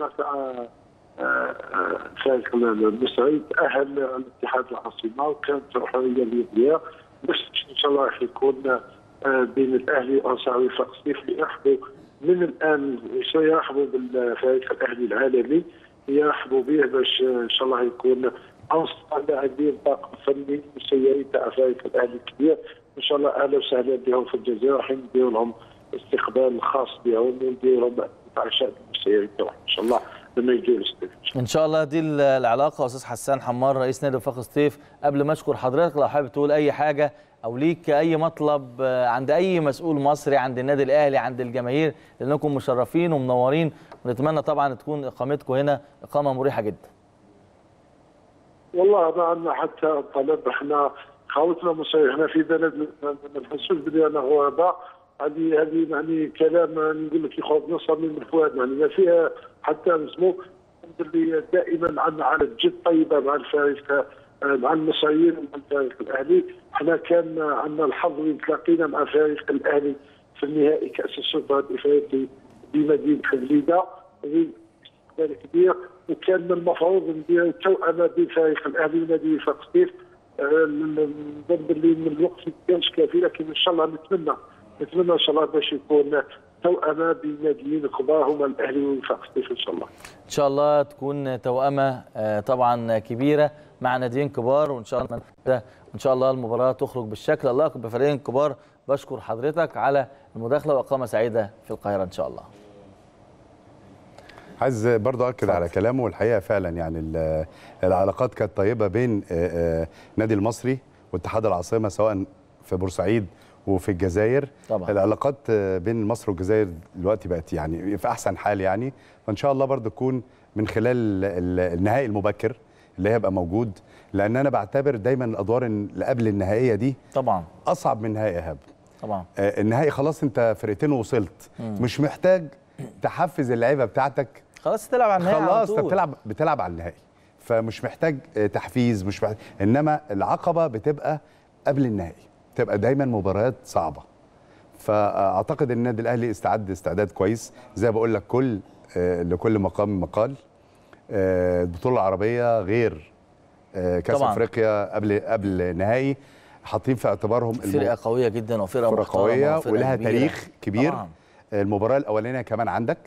مع الفريق آه، آه، المصري تاهل الاتحاد العاصمه وكانت الحريه اليوميه باش ان شاء الله راح يكون بين الاهلي والانصاري وفاق سطيف يرحبوا من الان يرحبوا بالفريق الاهلي العالمي يرحبوا به باش ان شاء الله يكون انصح لاعبين طاقم فني وسياري تاع فريق الاهلي الكبير ان شاء الله اهلا وسهلا بهم في الجزيره راح ندير لهم استقبال خاص بهم وندير لهم عشاء المسيرين تاعهم ان شاء الله لما يجوا الاستوديو ان شاء الله دي العلاقه استاذ حسان حمار رئيس نادي وفاق سطيف قبل ما اشكر حضرتك لو حابب تقول اي حاجه او ليك اي مطلب آه، عند اي مسؤول مصري عند النادي الاهلي عند الجماهير لانكم مشرفين ومنورين ونتمنى طبعا تكون اقامتكم هنا اقامه مريحه جدا والله ما عندنا حتى طلب احنا خاوتنا مصيح احنا في بلد ما نحسوش بلي انا غرباء هذه هذه يعني كلام نقول لك يخوض نصر من الفؤاد يعني ما فيها حتى نسمو اللي دائما عندنا على جد طيبه مع الفريق مع المصريين ومع الفريق الاهلي احنا كان عندنا الحظ اللي تلاقينا مع الفريق الاهلي في النهائي كاس السلطه الافريقي بمدينه حديده ذلك كبير وكان المفروض ندير توأمه فريق الاهلي ونادي سقطيف نظن باللي من الوقت ما كانش كافي لكن ان شاء الله نتمنى نتمنى ان شاء الله باش يكون توأمه بناديين كبار هما الاهلي وسقطيف ان شاء الله. ان شاء الله تكون توأمه آه، طبعا كبيره مع ناديين كبار وان شاء الله ان شاء الله المباراه تخرج بالشكل الله يكون بفريقين كبار بشكر حضرتك على المداخله واقامه سعيده في القاهره ان شاء الله. عايز برضه اكد على كلامه والحقيقه فعلا يعني العلاقات كانت طيبه بين آه، آه، نادي المصري واتحاد العاصمه سواء في بورسعيد وفي الجزائر طبعا. العلاقات آه، بين مصر والجزائر دلوقتي بقت يعني في احسن حال يعني فان شاء الله برضه تكون من خلال النهائي المبكر اللي هيبقى موجود لان انا بعتبر دايما الادوار اللي قبل النهائيه دي طبعا اصعب من نهائي ايهاب طبعا النهائي خلاص انت فرقتين وصلت مم. مش محتاج تحفز اللعيبه بتاعتك خلاص تلعب على النهائي خلاص انت بتلعب بتلعب على النهائي فمش محتاج آه، تحفيز مش محتاج انما العقبه بتبقى قبل النهائي بتبقى دايما مباريات صعبه فاعتقد ان النادي الاهلي استعد استعداد كويس زي بقول لك كل آه، لكل مقام مقال آه، البطوله العربيه غير كاس طبعاً. افريقيا قبل قبل النهائي حاطين في اعتبارهم فرقه قويه جدا وفرقه فرقه قويه ولها كبيرة. تاريخ كبير طبعاً. المباراه الاولانيه كمان عندك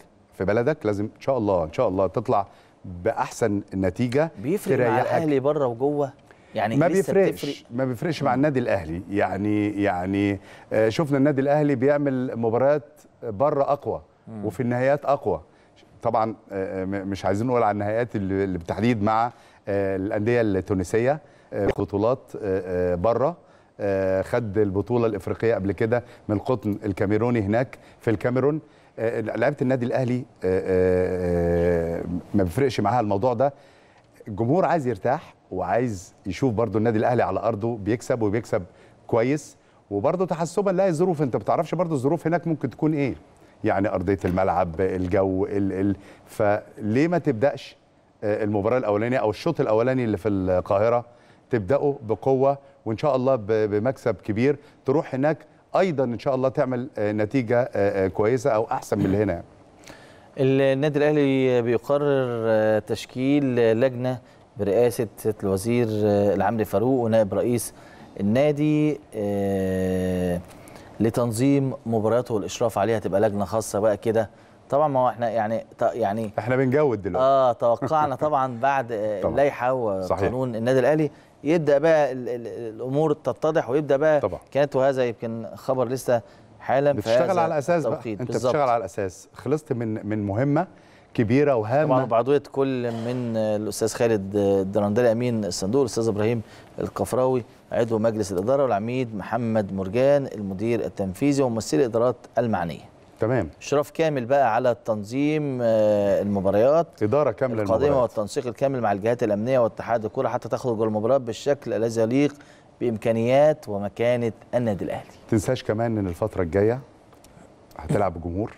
في بلدك لازم ان شاء الله ان شاء الله تطلع باحسن نتيجه بيفرق مع الاهلي بره وجوه يعني ما بيفرقش ما بيفرقش مع النادي الاهلي يعني يعني آه، شفنا النادي الاهلي بيعمل مباريات بره اقوى وفي النهايات اقوى طبعا آه، آه، مش عايزين نقول على النهائيات اللي بالتحديد مع الانديه التونسيه بطولات بره خد البطوله الافريقيه قبل كده من القطن الكاميروني هناك في الكاميرون آه، لعيبه النادي الاهلي آه، آه، ما بيفرقش معاها الموضوع ده الجمهور عايز يرتاح وعايز يشوف برضو النادي الاهلي على ارضه بيكسب وبيكسب كويس وبرضه تحسبا لاي ظروف انت ما بتعرفش برضه الظروف هناك ممكن تكون ايه يعني ارضيه الملعب الجو ال ال فليه ما تبداش المباراه الاولانيه او الشوط الاولاني اللي في القاهره تبداه بقوه وان شاء الله بمكسب كبير تروح هناك ايضا ان شاء الله تعمل آه، نتيجه آه، آه، كويسه او احسن من اللي هنا النادي الاهلي بيقرر تشكيل لجنه برئاسه الوزير العمري فاروق ونائب رئيس النادي لتنظيم مبارياته والاشراف عليها تبقى لجنه خاصه بقى كده طبعا ما هو احنا يعني يعني احنا بنجود دلوقتي اه توقعنا طبعا بعد اللائحه وقانون النادي الاهلي يبدا بقى الامور تتضح ويبدا بقى طبعا. كانت وهذا يمكن خبر لسه حالا بتشتغل على اساس بقى. انت بالزبط. بتشتغل على اساس خلصت من من مهمه كبيره وهامه طبعا بعضويه كل من الاستاذ خالد الدرندلي امين الصندوق الاستاذ ابراهيم القفراوي عضو مجلس الاداره والعميد محمد مرجان المدير التنفيذي وممثلي الادارات المعنيه تمام اشراف كامل بقى على تنظيم آه، المباريات اداره كامله القادمه والتنسيق الكامل مع الجهات الامنيه واتحاد الكره حتى تخرج المباريات بالشكل الذي يليق بامكانيات ومكانه النادي الاهلي تنساش كمان ان الفتره الجايه هتلعب الجمهور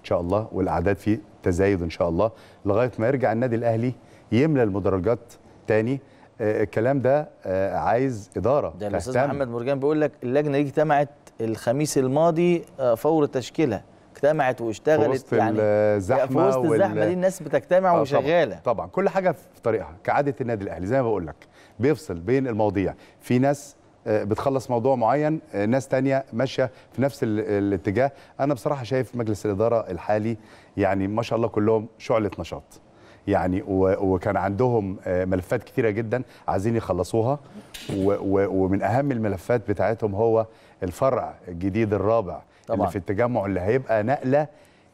ان شاء الله والاعداد فيه تزايد ان شاء الله لغايه ما يرجع النادي الاهلي يملى المدرجات تاني آه، الكلام ده آه، عايز اداره ده الاستاذ محمد مرجان بيقول لك اللجنه دي اجتمعت الخميس الماضي فور تشكيلها واجتمعت واشتغلت في يعني الزحمه في وسط الزحمه دي الناس بتجتمع آه وشغاله طبعا. طبعا كل حاجه في طريقها كعاده النادي الاهلي زي ما بقول لك بيفصل بين المواضيع في ناس آه، بتخلص موضوع معين آه، ناس تانية ماشية في نفس الاتجاه أنا بصراحة شايف مجلس الإدارة الحالي يعني ما شاء الله كلهم شعلة نشاط يعني وكان عندهم آه، ملفات كثيره جدا عايزين يخلصوها ومن أهم الملفات بتاعتهم هو الفرع الجديد الرابع طبعا. اللي في التجمع اللي هيبقى نقله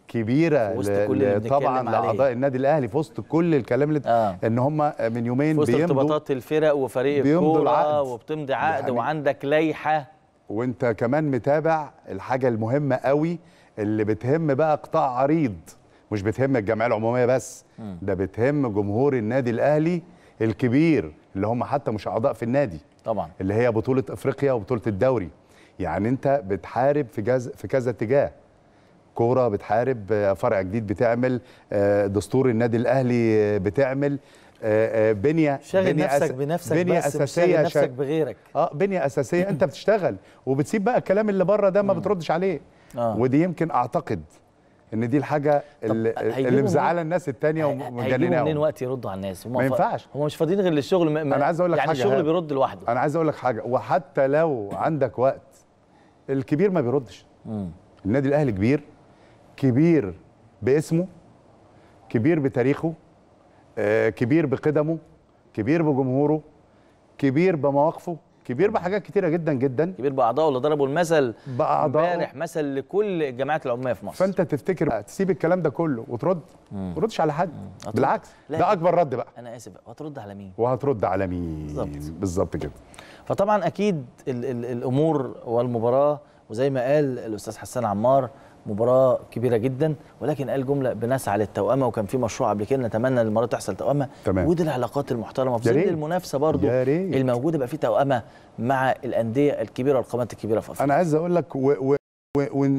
كبيره وسط طبعا لاعضاء النادي الاهلي في وسط كل الكلام اللي آه. ان هم من يومين وسط ارتباطات الفرق وفريق الكوره وبتمضي يعني عقد يعني وعندك لائحه وانت كمان متابع الحاجه المهمه قوي اللي بتهم بقى قطاع عريض مش بتهم الجمعيه العموميه بس م. ده بتهم جمهور النادي الاهلي الكبير اللي هم حتى مش اعضاء في النادي طبعا اللي هي بطوله افريقيا وبطوله الدوري يعني انت بتحارب في جز في كذا اتجاه كوره بتحارب فرع جديد بتعمل آه، دستور النادي الاهلي آه، بتعمل آه، بنيه شاغل بنية نفسك أس... بنفسك بنية بس أساسية نفسك شا... بغيرك اه بنيه اساسيه انت بتشتغل وبتسيب بقى الكلام اللي بره ده ما بتردش عليه آه. ودي يمكن اعتقد ان دي الحاجه اللي اللي مزعله الناس التانية ومجنناهم منين وقت يردوا على الناس ما ينفعش هم مش فاضيين غير للشغل انا عايز اقول لك يعني حاجه الشغل بيرد لوحده انا عايز اقول لك حاجه وحتى لو عندك وقت الكبير ما بيردش مم. النادي الاهلي كبير كبير باسمه كبير بتاريخه آه كبير بقدمه كبير بجمهوره كبير بمواقفه كبير بحاجات كتيره جدا جدا كبير باعضائه اللي ضربوا المثل امبارح مثل لكل جماعه العموميه في مصر فانت تفتكر تسيب الكلام ده كله وترد ما تردش على حد بالعكس ده اكبر رد بقى انا اسف وهترد على مين وهترد على مين بالظبط كده فطبعا اكيد الـ الـ الامور والمباراه وزي ما قال الاستاذ حسان عمار مباراه كبيره جدا ولكن قال جمله بنسعى للتوامه وكان في مشروع قبل كده نتمنى المباراه تحصل توامه تمام. ودي العلاقات المحترمه في ظل المنافسه برضو الموجوده بقى في توامه مع الانديه الكبيره والقامات الكبيره في افريقيا انا عايز اقول لك و... و...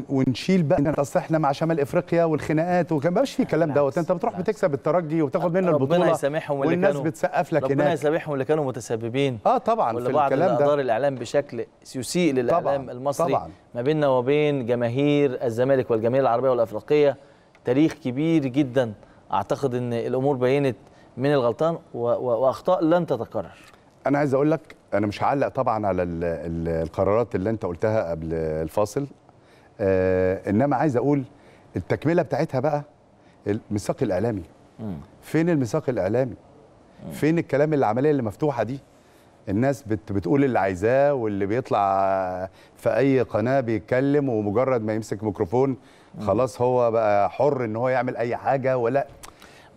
ونشيل بقى اصل احنا مع شمال افريقيا والخناقات وكان مش في الكلام دوت انت بتروح بتكسب الترجي وتاخد منه البطوله ربنا يسامحهم اللي والناس كانوا بتسقف لك ربنا يسامحهم اللي كانوا متسببين اه طبعا في الكلام ده اقدار الاعلام بشكل يسيء للاعلام طبعا المصري طبعا ما بيننا وبين جماهير الزمالك والجماهير العربيه والافريقيه تاريخ كبير جدا اعتقد ان الامور بينت من الغلطان واخطاء لن تتكرر انا عايز اقول لك انا مش هعلق طبعا على القرارات اللي انت قلتها قبل الفاصل آه، انما عايز اقول التكمله بتاعتها بقى الميثاق الاعلامي فين الميثاق الاعلامي فين الكلام العمليه اللي مفتوحه دي الناس بت بتقول اللي عايزاه واللي بيطلع في اي قناه بيتكلم ومجرد ما يمسك ميكروفون خلاص هو بقى حر ان هو يعمل اي حاجه ولا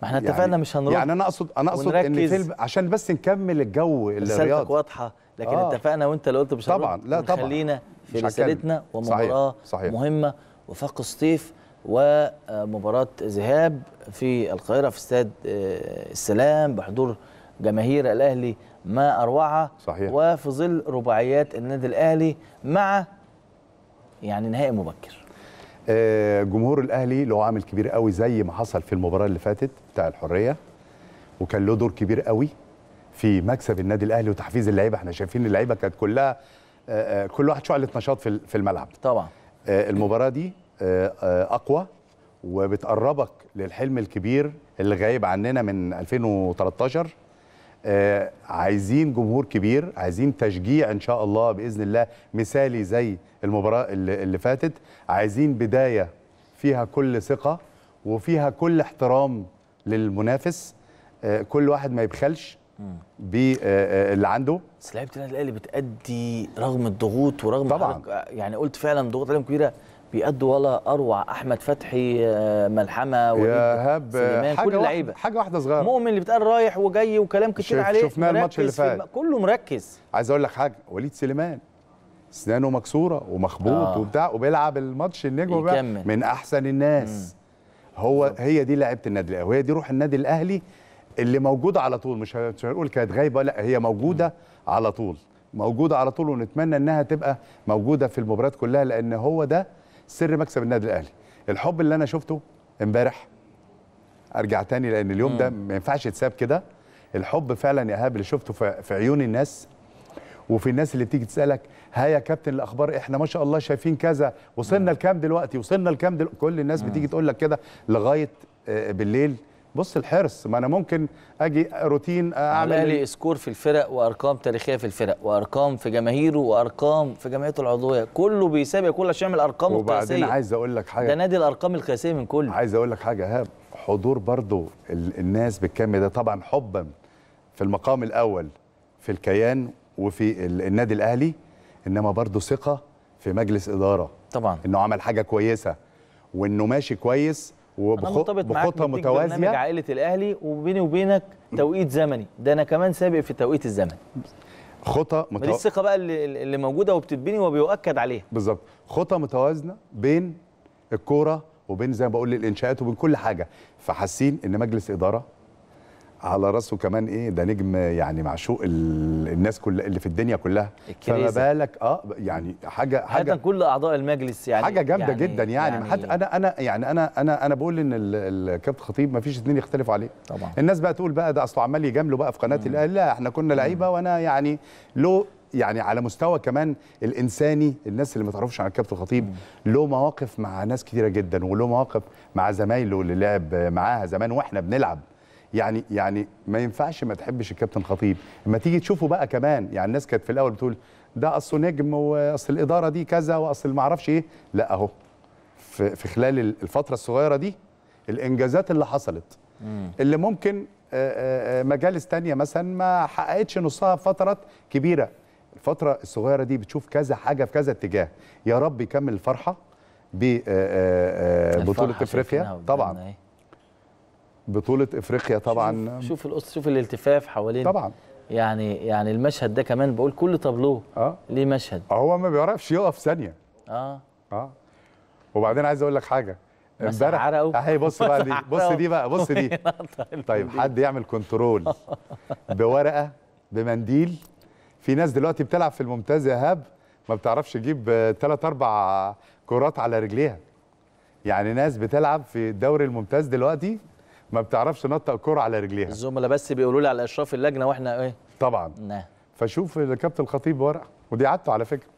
ما احنا اتفقنا يعني مش هنروح يعني انا اقصد انا اقصد ان فيلم عشان بس نكمل الجو الرياضي واضحه لكن آه اتفقنا وانت اللي قلت مش طبعا لا طبعا خلينا في رسالتنا ومباراه صحيح. صحيح. مهمه وفاق السطيف ومباراه ذهاب في القاهره في استاد آه، السلام بحضور جماهير الاهلي ما اروعها صحيح. وفي ظل رباعيات النادي الاهلي مع يعني نهائي مبكر آه، جمهور الاهلي له عامل كبير قوي زي ما حصل في المباراه اللي فاتت بتاع الحريه وكان له دور كبير قوي في مكسب النادي الاهلي وتحفيز اللعيبه احنا شايفين اللعيبه كانت كلها آه، آه، كل واحد شعله نشاط في الملعب طبعا آه، المباراه دي اقوى وبتقربك للحلم الكبير اللي غايب عننا من 2013 عايزين جمهور كبير عايزين تشجيع ان شاء الله باذن الله مثالي زي المباراه اللي فاتت عايزين بدايه فيها كل ثقه وفيها كل احترام للمنافس كل واحد ما يبخلش باللي آه، آه، عنده بس لعيبه النادي الاهلي بتأدي رغم الضغوط ورغم طبعا يعني قلت فعلا ضغوط عليهم كبيره بيأدوا ولا اروع احمد فتحي آه، ملحمه يا هاب كل اللعيبه حاجه واحده صغيره مؤمن اللي بتقال رايح وجاي وكلام كتير شف عليه شفناه الماتش اللي فات كله مركز عايز اقول لك حاجه وليد سليمان اسنانه مكسوره ومخبوط آه. وبتاع وبيلعب الماتش النجم من احسن الناس مم. هو هي دي لعيبه النادي الاهلي وهي دي روح النادي الاهلي اللي موجوده على طول مش هنقول كانت غايبه لا هي موجوده على طول موجوده على طول ونتمنى انها تبقى موجوده في المباريات كلها لان هو ده سر مكسب النادي الاهلي الحب اللي انا شفته امبارح ارجع تاني لان اليوم ده ما ينفعش يتساب كده الحب فعلا يا ايهاب اللي شفته في عيون الناس وفي الناس اللي بتيجي تسالك ها يا كابتن الاخبار احنا ما شاء الله شايفين كذا وصلنا لكام دلوقتي وصلنا لكام دلوقتي كل الناس بتيجي تقول لك كده لغايه آه، بالليل بص الحرص ما انا ممكن اجي روتين اعمل لي سكور في الفرق وارقام تاريخيه في الفرق وارقام في جماهيره وارقام في جمعيته العضويه كله بيسابق كله عشان يعمل ارقامه القياسيه وبعدين عايز اقول لك حاجه ده نادي الارقام القياسيه من كله عايز اقول لك حاجه هاب حضور برضو الناس بالكم ده طبعا حبا في المقام الاول في الكيان وفي النادي الاهلي انما برضو ثقه في مجلس اداره طبعا انه عمل حاجه كويسه وانه ماشي كويس وبخطه متوازيه برنامج عائله الاهلي وبيني وبينك توقيت زمني ده انا كمان سابق في التوقيت الزمني خطه متوازنه دي الثقه بقى اللي, اللي موجوده وبتتبني وبيؤكد عليها بالظبط خطه متوازنه بين الكوره وبين زي ما بقول الانشاءات وبين كل حاجه فحاسين ان مجلس اداره على راسه كمان ايه ده نجم يعني معشوق الناس كل اللي في الدنيا كلها الكريزة. فما بالك اه يعني حاجه حاجه كل اعضاء المجلس يعني حاجه جامده يعني جدا يعني, يعني حد انا انا يعني انا انا انا بقول ان الكابتن خطيب ما فيش اثنين يختلفوا عليه طبعا الناس بقى تقول بقى ده اصله عمال يجامله بقى في قناه الاهلي لا احنا كنا لعيبه وانا يعني له يعني على مستوى كمان الانساني الناس اللي ما تعرفش عن الكابتن خطيب له مواقف مع ناس كثيره جدا وله مواقف مع زمايله اللي لعب معاها زمان واحنا بنلعب يعني يعني ما ينفعش ما تحبش الكابتن خطيب اما تيجي تشوفه بقى كمان يعني الناس كانت في الاول بتقول ده اصله نجم واصل الاداره دي كذا واصل ما اعرفش ايه لا اهو في, في خلال الفتره الصغيره دي الانجازات اللي حصلت مم. اللي ممكن مجالس تانية مثلا ما حققتش نصها فترات كبيره الفتره الصغيره دي بتشوف كذا حاجه في كذا اتجاه يا رب يكمل الفرحه ببطوله افريقيا طبعا بطوله افريقيا طبعا شوف, شوف القصه شوف الالتفاف حوالين طبعا يعني يعني المشهد ده كمان بقول كل طابلوه اه ليه مشهد هو ما بيعرفش يقف ثانيه اه اه وبعدين عايز اقول لك حاجه امبارح اهي بص بقى دي بص دي بقى بص دي طيب حد يعمل كنترول بورقه بمنديل في ناس دلوقتي بتلعب في الممتاز يا هاب ما بتعرفش تجيب ثلاث اربع كرات على رجليها يعني ناس بتلعب في الدوري الممتاز دلوقتي ما بتعرفش تنطق الكره على رجليها الزملاء بس بيقولوا لي على اشراف اللجنه واحنا ايه طبعا نعم فشوف كابتن الخطيب ورقه ودي عادته على فكره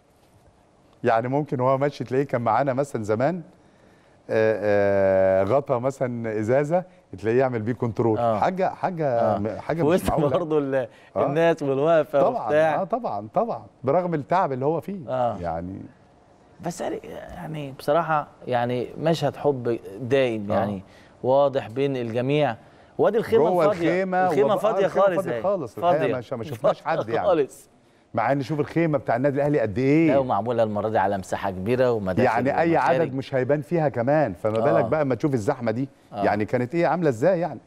يعني ممكن وهو ماشي تلاقيه كان معانا مثلا زمان آه، آه، غطى مثلا ازازه تلاقيه يعمل بيه كنترول آه. حاجه حاجه آه. حاجه مش معقوله برضه آه. الناس والوقفه طبعا وبتاع. اه طبعا طبعا برغم التعب اللي هو فيه آه. يعني بس يعني بصراحه يعني مشهد حب دائم يعني آه. واضح بين الجميع وادي الخيمه فاضيه الخيمه, الخيمة فاضيه خالص فاضيه يعني. خالص فاضيه ما شفناش حد يعني خالص مع ان شوف الخيمه بتاع النادي الاهلي قد ايه لا ومعموله المره دي على مساحه كبيره ومداخل يعني اي عدد مش هيبان فيها كمان فما آه. بالك بقى اما تشوف الزحمه دي آه. يعني كانت ايه عامله ازاي يعني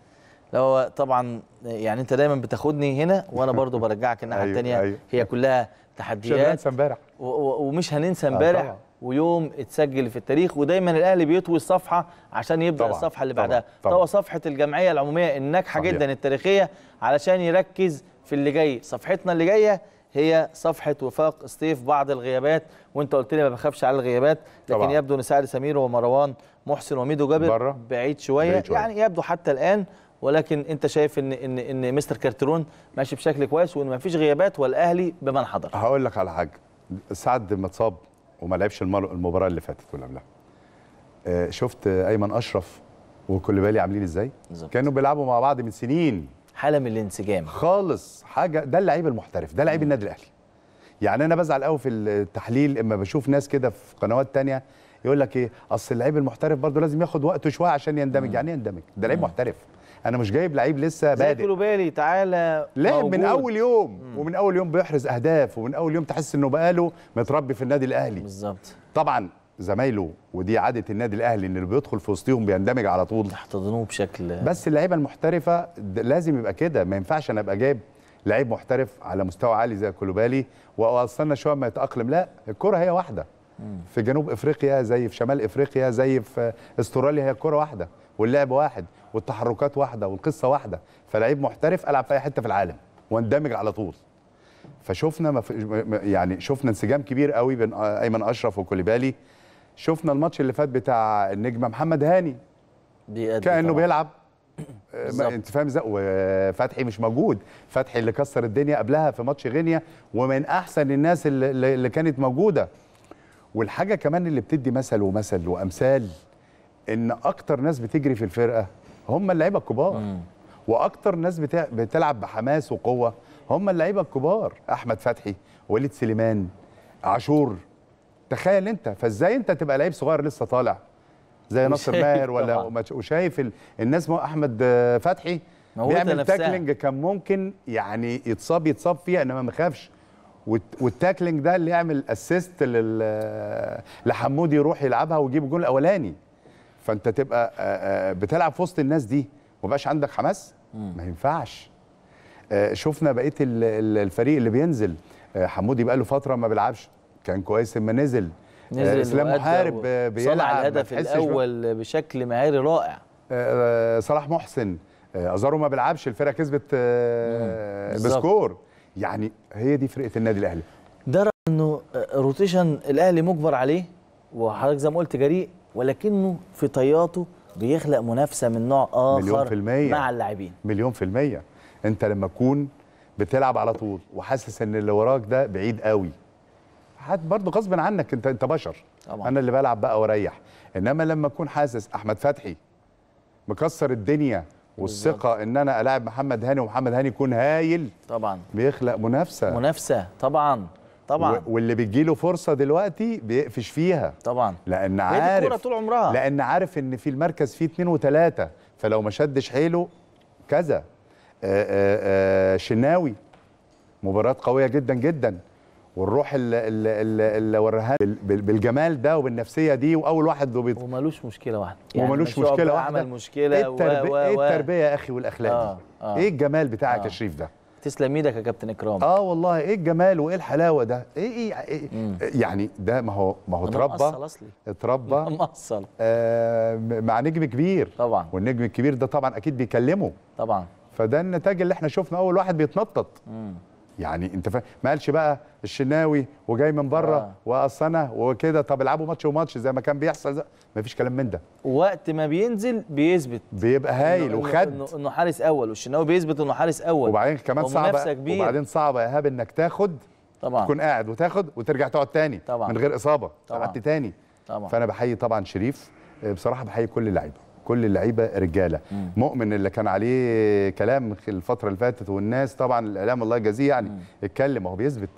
لا هو طبعا يعني انت دايما بتاخدني هنا وانا برضو برجعك الناحيه أيوة الثانيه أيوة. هي كلها تحديات مش هننسى امبارح ومش هننسى آه، امبارح آه ويوم اتسجل في التاريخ ودايما الاهلي بيطوي الصفحه عشان يبدا طبعا الصفحه اللي بعدها طوى صفحه الجمعيه العموميه الناجحه جدا التاريخيه علشان يركز في اللي جاي صفحتنا اللي جايه هي صفحه وفاق ستيف بعض الغيابات وانت قلت لي ما بخافش على الغيابات لكن طبعا. يبدو ان سعد سمير ومروان محسن وميدو جابر برة. بعيد شويه بعيد شوية. يعني يبدو حتى الان ولكن انت شايف ان ان ان مستر كارترون ماشي بشكل كويس وان ما فيش غيابات والاهلي بمن حضر هقول لك على حاجه سعد ما اتصاب وما لعبش المباراه اللي فاتت ولا لا آه، شفت ايمن اشرف وكل بالي عاملين ازاي بالزبط. كانوا بيلعبوا مع بعض من سنين حاله من الانسجام خالص حاجه ده اللعيب المحترف ده لعيب النادي الاهلي يعني انا بزعل قوي في التحليل اما بشوف ناس كده في قنوات تانية يقول لك ايه اصل اللعيب المحترف برضه لازم ياخد وقته شويه عشان يندمج مم. يعني إيه يندمج ده لعيب محترف انا مش جايب لعيب لسه بادئ زي كلوبالي تعالى لا موجود. من اول يوم مم. ومن اول يوم بيحرز اهداف ومن اول يوم تحس انه بقاله متربي في النادي الاهلي بالظبط طبعا زمايله ودي عاده النادي الاهلي ان اللي بيدخل في وسطهم بيندمج على طول يحتضنوه بشكل بس اللعيبه المحترفه لازم يبقى كده ما ينفعش انا ابقى جايب لعيب محترف على مستوى عالي زي كولوبالي واستنى شويه ما يتاقلم لا الكره هي واحده في جنوب افريقيا زي في شمال افريقيا زي في استراليا هي الكره واحده واللعب واحد والتحركات واحده والقصه واحده فلعيب محترف العب في اي حته في العالم واندمج على طول فشفنا مف... يعني شفنا انسجام كبير قوي بين ايمن اشرف وكوليبالي شفنا الماتش اللي فات بتاع النجم محمد هاني إيه كانه طبعا. بيلعب انت فاهم ازاي وفتحي مش موجود فتحي اللي كسر الدنيا قبلها في ماتش غينيا ومن احسن الناس اللي, اللي كانت موجوده والحاجه كمان اللي بتدي مثل ومثل وامثال ان اكتر ناس بتجري في الفرقه هم اللعيبه الكبار مم. واكتر ناس بتلعب بحماس وقوه هم اللعيبه الكبار احمد فتحي وليد سليمان عاشور تخيل انت فازاي انت تبقى لعيب صغير لسه طالع زي ناصر ماهر ولا وشايف الناس احمد فتحي بيعمل تاكلينج كان ممكن يعني يتصاب يتصاب فيها انما ما خافش والتاكلينج ده اللي يعمل اسيست لحمودي يروح يلعبها ويجيب الجول الاولاني فانت تبقى آه، آه، بتلعب في وسط الناس دي ومبقاش عندك حماس ما ينفعش آه، شفنا بقيه الفريق اللي بينزل حمودي بقى له فتره ما بيلعبش كان كويس لما نزل نزل اسلام محارب بيلعب صنع الهدف الاول بشكل مهاري رائع صلاح محسن ازارو ما بيلعبش الفرقه كسبت بسكور يعني هي دي فرقه النادي الاهلي ده انه روتيشن الاهلي مجبر عليه وحضرتك زي ما قلت جريء ولكنه في طياته بيخلق منافسه من نوع اخر مليون في المية. مع اللاعبين مليون في المية انت لما تكون بتلعب على طول وحاسس ان اللي وراك ده بعيد قوي حد برضه غصب عنك انت انت بشر طبعا. انا اللي بلعب بقى واريح انما لما اكون حاسس احمد فتحي مكسر الدنيا والثقه ان انا الاعب محمد هاني ومحمد هاني يكون هايل طبعا بيخلق منافسه منافسه طبعا طبعا واللي بتجي له فرصه دلوقتي بيقفش فيها طبعا لان عارف طول عمرها لان عارف ان في المركز فيه اثنين وثلاثه فلو ما شدش حيله كذا آآ آه، آآ آه، آه، شناوي مباراه قويه جدا جدا والروح اللي, اللي وراها بالجمال ده وبالنفسيه دي واول واحد بيض ومالوش مشكله واحده يعني ومالوش مشكله واحده عمل مشكله ايه التربيه, و... و... إيه التربية يا اخي والاخلاق آه دي آه ايه الجمال بتاعك آه يا شريف ده تسلم ايدك يا كابتن اكرام اه والله ايه الجمال وايه الحلاوه ده ايه ايه, إيه, إيه، يعني ده ما هو ما هو اتربى اتربى مقصل آه، مع نجم كبير طبعا والنجم الكبير ده طبعا اكيد بيكلمه طبعا فده النتاج اللي احنا شفنا اول واحد بيتنطط مم. يعني انت فاهم ما قالش بقى الشناوي وجاي من بره آه. واصل وكده طب العبوا ماتش وماتش زي ما كان بيحصل ما فيش كلام من ده وقت ما بينزل بيثبت بيبقى هايل إنه وخد انه, إنه حارس اول والشناوي بيثبت انه حارس اول وبعدين كمان صعبه كبير. وبعدين صعبه يا ايهاب انك تاخد طبعا تكون قاعد وتاخد وترجع تقعد تاني طبعا من غير اصابه طبعا قعدت تاني طبعا فانا بحيي طبعا شريف بصراحه بحيي كل اللعيبه كل اللعيبه رجاله مم. مؤمن اللي كان عليه كلام الفتره اللي فاتت والناس طبعا الاعلام الله يجازيه يعني مم. اتكلم هو بيثبت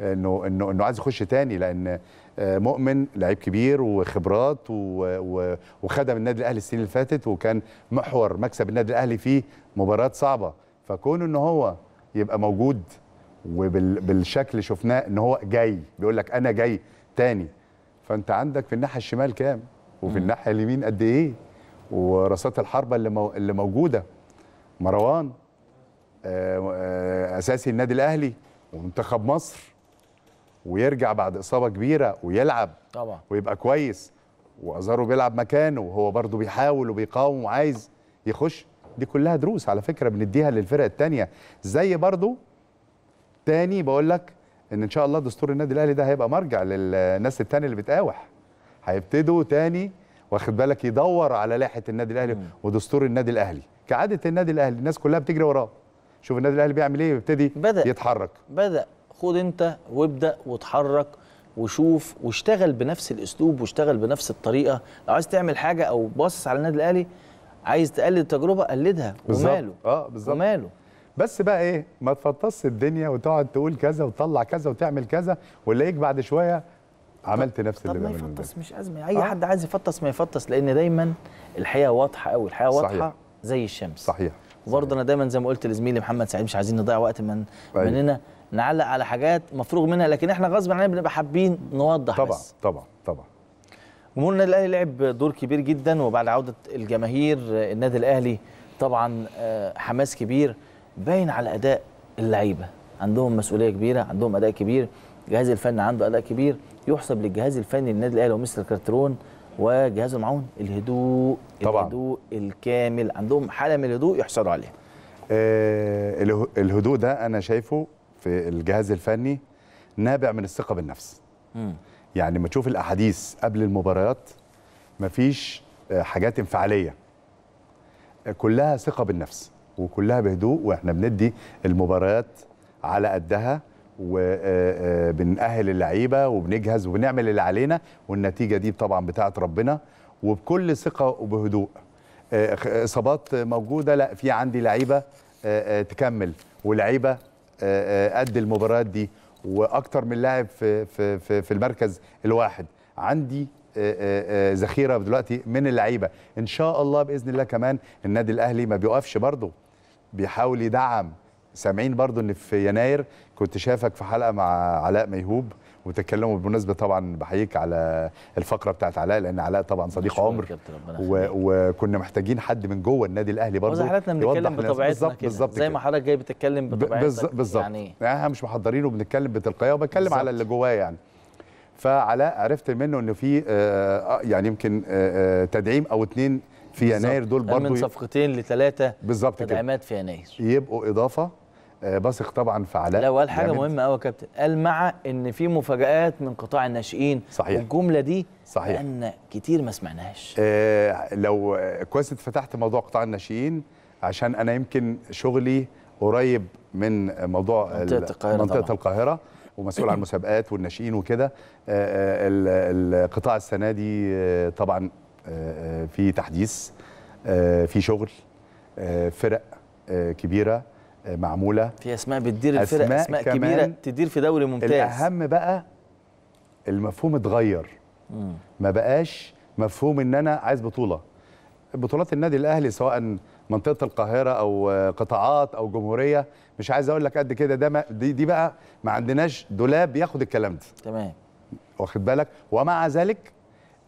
انه انه انه عايز يخش تاني لان آه، مؤمن لعيب كبير وخبرات وخدم النادي الاهلي السنين اللي فاتت وكان محور مكسب النادي الاهلي في مباريات صعبه فكون ان هو يبقى موجود وبالشكل شفناه ان هو جاي بيقول لك انا جاي تاني فانت عندك في الناحيه الشمال كام وفي الناحيه اليمين قد ايه ورصات الحربه اللي اللي موجوده مروان آه، آه، اساسي النادي الاهلي ومنتخب مصر ويرجع بعد اصابه كبيره ويلعب طبعا ويبقى كويس وازارو بيلعب مكانه وهو برضو بيحاول وبيقاوم وعايز يخش دي كلها دروس على فكره بنديها للفرق الثانيه زي برضو تاني بقول لك ان ان شاء الله دستور النادي الاهلي ده هيبقى مرجع للناس الثانيه اللي بتقاوح هيبتدوا تاني واخد بالك يدور على لائحه النادي الاهلي ودستور النادي الاهلي كعاده النادي الاهلي الناس كلها بتجري وراه شوف النادي الاهلي بيعمل ايه ويبتدي يتحرك بدا خد انت وابدا واتحرك وشوف واشتغل بنفس الاسلوب واشتغل بنفس الطريقه لو عايز تعمل حاجه او باصص على النادي الاهلي عايز تقلد التجربه قلدها وماله اه بالظبط وماله بس بقى ايه ما تفطس الدنيا وتقعد تقول كذا وتطلع كذا وتعمل كذا ولاقيك بعد شويه عملت نفس اللي بعمله طب ما يفطس مش ازمه اي آه. حد عايز يفطس ما يفطس لان دايما الحقيقه واضحه قوي الحقيقه واضحه زي الشمس صحيح وبرضه انا دايما زي ما قلت لزميلي محمد سعيد مش عايزين نضيع وقت من أيه. مننا نعلق على حاجات مفروغ منها لكن احنا غصب عننا بنبقى حابين نوضح طبعا بس. طبعا طبعا جمهور النادي الاهلي لعب دور كبير جدا وبعد عوده الجماهير آه، النادي الاهلي طبعا آه، حماس كبير باين على اداء اللعيبه عندهم مسؤوليه كبيره عندهم اداء كبير الجهاز الفني عنده اداء كبير يحسب للجهاز الفني للنادي الاهلي ومستر كارترون وجهاز المعاون الهدوء طبعا الهدوء الكامل عندهم حاله من الهدوء يحصلوا عليها آه الهدوء ده انا شايفه في الجهاز الفني نابع من الثقه بالنفس م. يعني لما تشوف الاحاديث قبل المباريات مفيش آه، حاجات انفعاليه آه، كلها ثقه بالنفس وكلها بهدوء واحنا بندي المباريات على قدها وبنأهل اللعيبه وبنجهز وبنعمل اللي علينا والنتيجه دي طبعا بتاعه ربنا وبكل ثقه وبهدوء آه، اصابات موجوده لا في عندي لعيبه آه، آه، تكمل ولعيبه قد المباريات دي واكتر من لاعب في في في المركز الواحد عندي ذخيره دلوقتي من اللعيبه ان شاء الله باذن الله كمان النادي الاهلي ما بيقفش برضه بيحاول يدعم سامعين برضو ان في يناير كنت شافك في حلقه مع علاء ميهوب وتتكلموا بالمناسبه طبعا بحييك على الفقره بتاعت علاء لان علاء طبعا صديق عمر وكنا محتاجين حد من جوه النادي الاهلي برضه حضرتك بنتكلم بطبيعتنا بالظبط زي ما حضرتك جاي بتتكلم بطبيعتنا بالظبط يعني, يعني احنا مش محضرين وبنتكلم بتلقائيه وبتكلم على اللي جواه يعني فعلاء عرفت منه انه في آه, آه، يعني يمكن آه،, آه تدعيم او اتنين في يناير دول برضه من صفقتين لثلاثه بالظبط تدعيمات في يناير يبقوا اضافه آه، بثق طبعا في علاء لا وقال حاجه جامد. مهمه قوي يا كابتن قال مع ان في مفاجات من قطاع الناشئين صحيح الجمله دي صحيح لان كتير ما سمعناهاش آه لو كويس اتفتحت موضوع قطاع الناشئين عشان انا يمكن شغلي قريب من موضوع منطقه القاهره منطقه القاهره ومسؤول عن المسابقات والناشئين وكده آه، آه، القطاع السنه دي طبعا في تحديث في شغل فرق كبيره معموله في اسماء بتدير الفرق اسماء, أسماء كبيره تدير في دوري ممتاز الاهم بقى المفهوم اتغير ما بقاش مفهوم ان انا عايز بطوله بطولات النادي الاهلي سواء منطقه القاهره او قطاعات او جمهوريه مش عايز اقول لك قد كده ده دي, دي بقى ما عندناش دولاب ياخد الكلام ده تمام واخد بالك ومع ذلك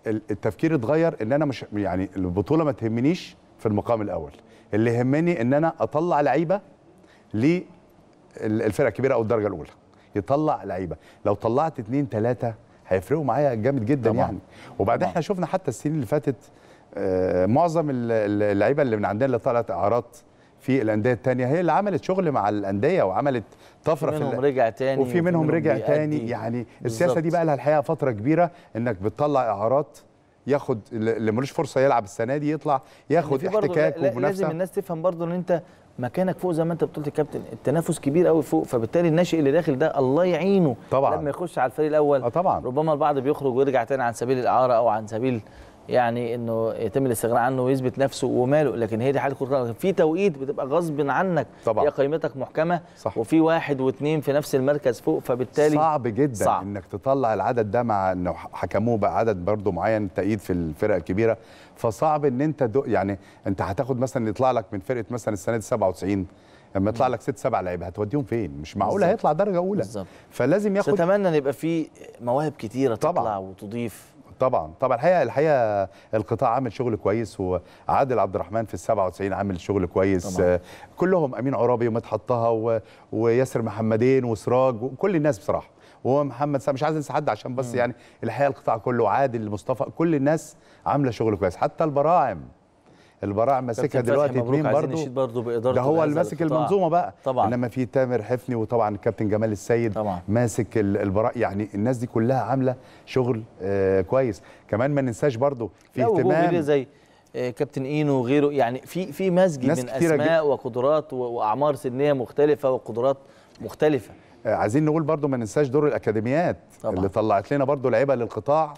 التفكير اتغير ان انا مش يعني البطوله ما تهمنيش في المقام الاول اللي يهمني ان انا اطلع لعيبه للفرقه الكبيره او الدرجه الاولى يطلع لعيبه لو طلعت اثنين ثلاثه هيفرقوا معايا جامد جدا طبعا. يعني وبعدين طبعا. احنا شفنا حتى السنين اللي فاتت آه، معظم اللعيبه اللي من عندنا اللي طلعت اعارات في الانديه الثانيه هي اللي عملت شغل مع الانديه وعملت طفره في منهم رجع تاني وفي منهم, رجع تاني يعني بالزبط. السياسه دي بقى لها الحقيقه فتره كبيره انك بتطلع اعارات ياخد اللي ملوش فرصه يلعب السنه دي يطلع يعني ياخد يعني احتكاك ومنافسه لازم الناس تفهم برضو ان انت مكانك فوق زي ما انت بتقول يا كابتن التنافس كبير قوي فوق فبالتالي الناشئ اللي داخل ده الله يعينه طبعا لما يخش على الفريق الاول اه طبعا ربما البعض بيخرج ويرجع تاني عن سبيل الاعاره او عن سبيل يعني انه يتم الاستغناء عنه ويثبت نفسه وماله لكن هي دي حاله كره القدم في توقيت بتبقى غصب عنك طبعا هي قيمتك محكمه صح. وفي واحد واثنين في نفس المركز فوق فبالتالي صعب جدا صعب. انك تطلع العدد ده مع انه حكموه بعدد برضه معين تأييد في الفرق الكبيره فصعب ان انت دو يعني انت هتاخد مثلا يطلع لك من فرقه مثلا السنه دي 97 لما يطلع لك ست سبع لعيبه هتوديهم فين؟ مش معقول هيطلع درجه اولى بالزبط. فلازم ياخد اتمنى ان يبقى في مواهب كتيره طبعًا. تطلع وتضيف طبعا طبعا الحقيقه الحقيقه القطاع عامل شغل كويس وعادل عبد الرحمن في ال 97 عامل شغل كويس طبعا. كلهم امين عرابي ومدحت طه وياسر محمدين وسراج وكل الناس بصراحه ومحمد سامي مش عايز انسى حد عشان بس م. يعني الحقيقه القطاع كله عادل مصطفى كل الناس عامله شغل كويس حتى البراعم البراعم ماسكها دلوقتي اثنين برضه ده هو اللي ماسك المنظومه بقى طبعا انما في تامر حفني وطبعا الكابتن جمال السيد طبعا. ماسك البراء يعني الناس دي كلها عامله شغل آه كويس كمان ما ننساش برضه في اهتمام إيه زي آه، كابتن اينو وغيره يعني في في مزج من اسماء جداً. وقدرات واعمار سنيه مختلفه وقدرات مختلفه آه، عايزين نقول برضو ما ننساش دور الاكاديميات طبعا. اللي طلعت لنا برضو لعيبه للقطاع